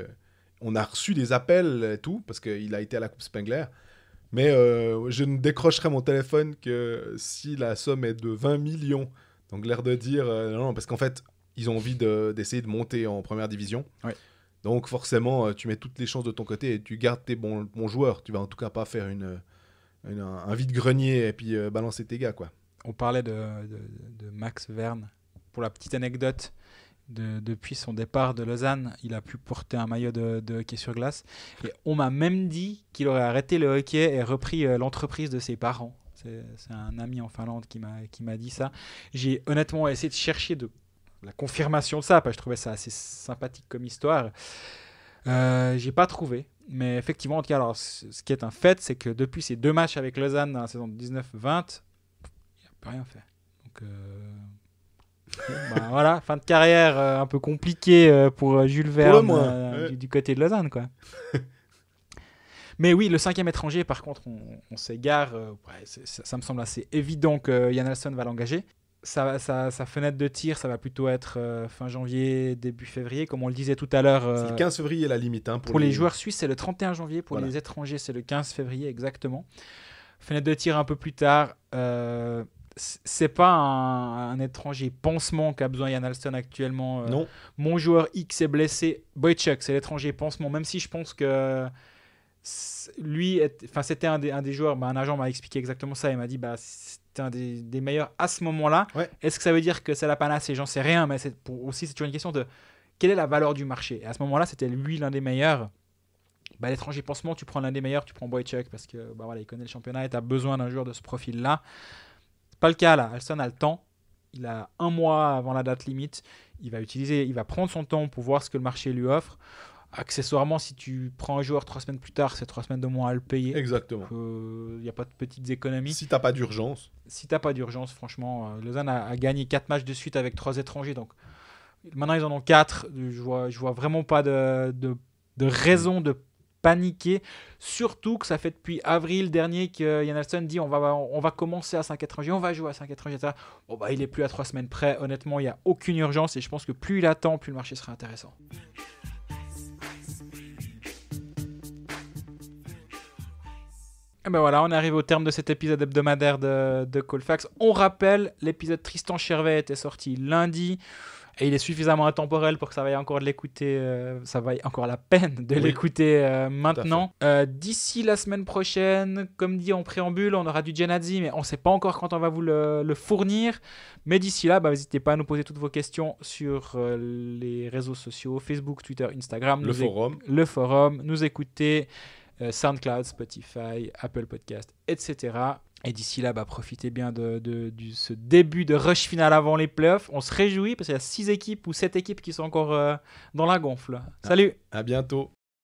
on a reçu des appels et tout, parce qu'il a été à la Coupe Spengler. Mais euh, je ne décrocherai mon téléphone que si la somme est de 20 millions. Donc l'air de dire, euh, non, parce qu'en fait, ils ont envie d'essayer de, monter en première division. Donc forcément, euh, tu mets toutes les chances de ton côté et tu gardes tes bons, joueurs. Tu vas en tout cas pas faire une, un vide-grenier et puis balancer tes gars. quoi. On parlait de Max Verne. Pour la petite anecdote, depuis son départ de Lausanne, il a pu porter un maillot de, hockey sur glace. Et on m'a même dit qu'il aurait arrêté le hockey et repris euh, l'entreprise de ses parents. C'est un ami en Finlande qui m'a dit ça. J'ai honnêtement essayé de chercher de la confirmation de ça, parce que je trouvais ça assez sympathique comme histoire. Euh, J'ai pas trouvé. Mais effectivement, en tout cas, alors, ce qui est un fait, c'est que depuis ces deux matchs avec Lausanne dans la saison 19-20, il n'a plus rien fait. Donc, euh, bah, voilà, fin de carrière euh, un peu compliquée euh, pour euh, Jules Verne du, côté de Lausanne. Quoi. Mais oui, le cinquième étranger, par contre, on, s'égare. ça, me semble assez évident que Yann Alston va l'engager. Sa, sa, sa, fenêtre de tir, ça va plutôt être fin janvier, début février, comme on le disait tout à l'heure. c'est le 15 février la limite. Hein, pour, les... joueurs suisses, c'est le 31 janvier. Pour les étrangers, c'est le 15 février exactement. Fenêtre de tir un peu plus tard c'est pas un, étranger pansement qu'a besoin Yann Alston actuellement. Euh. non. Mon joueur X est blessé. Boychuk, c'est l'étranger pansement. Même si je pense que lui, enfin c'était un, des, joueurs, bah, un agent m'a expliqué exactement ça. Il m'a dit bah c'était un des, meilleurs à ce moment-là. Est-ce que ça veut dire que c'est la panacée J'en sais rien, mais c'est aussi c'est toujours une question de quelle est la valeur du marché. Et à ce moment-là, c'était lui l'un des meilleurs. Bah, l'étranger pansement, tu prends l'un des meilleurs, tu prends Boychuk parce que bah, il connaît le championnat et tu as besoin d'un joueur de ce profil-là. Pas le cas là. Alston a le temps. Il a un mois avant la date limite. Il va utiliser, il va prendre son temps pour voir ce que le marché lui offre. Accessoirement, si tu prends un joueur trois semaines plus tard, c'est trois semaines de moins à le payer. Exactement. Il n'y euh, a pas de petites économies. Si t'as pas d'urgence. Si t'as pas d'urgence, franchement, euh, Lausanne a, gagné quatre matchs de suite avec trois étrangers. Donc maintenant, ils en ont quatre. Je vois, je vois vraiment pas de raison de paniquer. Surtout que ça fait depuis avril dernier que Yann Alston dit on va, on va commencer à étrangers, on va jouer à 5,80, etc. Bon, bah, il est plus à 3 semaines près. Honnêtement, il n'y a aucune urgence et je pense que plus il attend, plus le marché sera intéressant. Et ben voilà, on arrive au terme de cet épisode hebdomadaire de, de Colfax. On rappelle, l'épisode Tristan Chervet était sorti lundi. Et il est suffisamment intemporel pour que ça vaille encore l'écouter, euh, ça vaille encore la peine de l'écouter euh, maintenant. Euh, d'ici la semaine prochaine, comme dit en préambule, on aura du Genadzi, mais on ne sait pas encore quand on va vous le, fournir. Mais d'ici là, bah, n'hésitez pas à nous poser toutes vos questions sur les réseaux sociaux Facebook, Twitter, Instagram. Le forum. Le forum. Nous écouter. SoundCloud, Spotify, Apple Podcast, etc. Et d'ici là, bah, profitez bien de, ce début de rush final avant les playoffs. On se réjouit parce qu'il y a 6 équipes ou 7 équipes qui sont encore euh, dans la gonfle. Ah. Salut! à bientôt!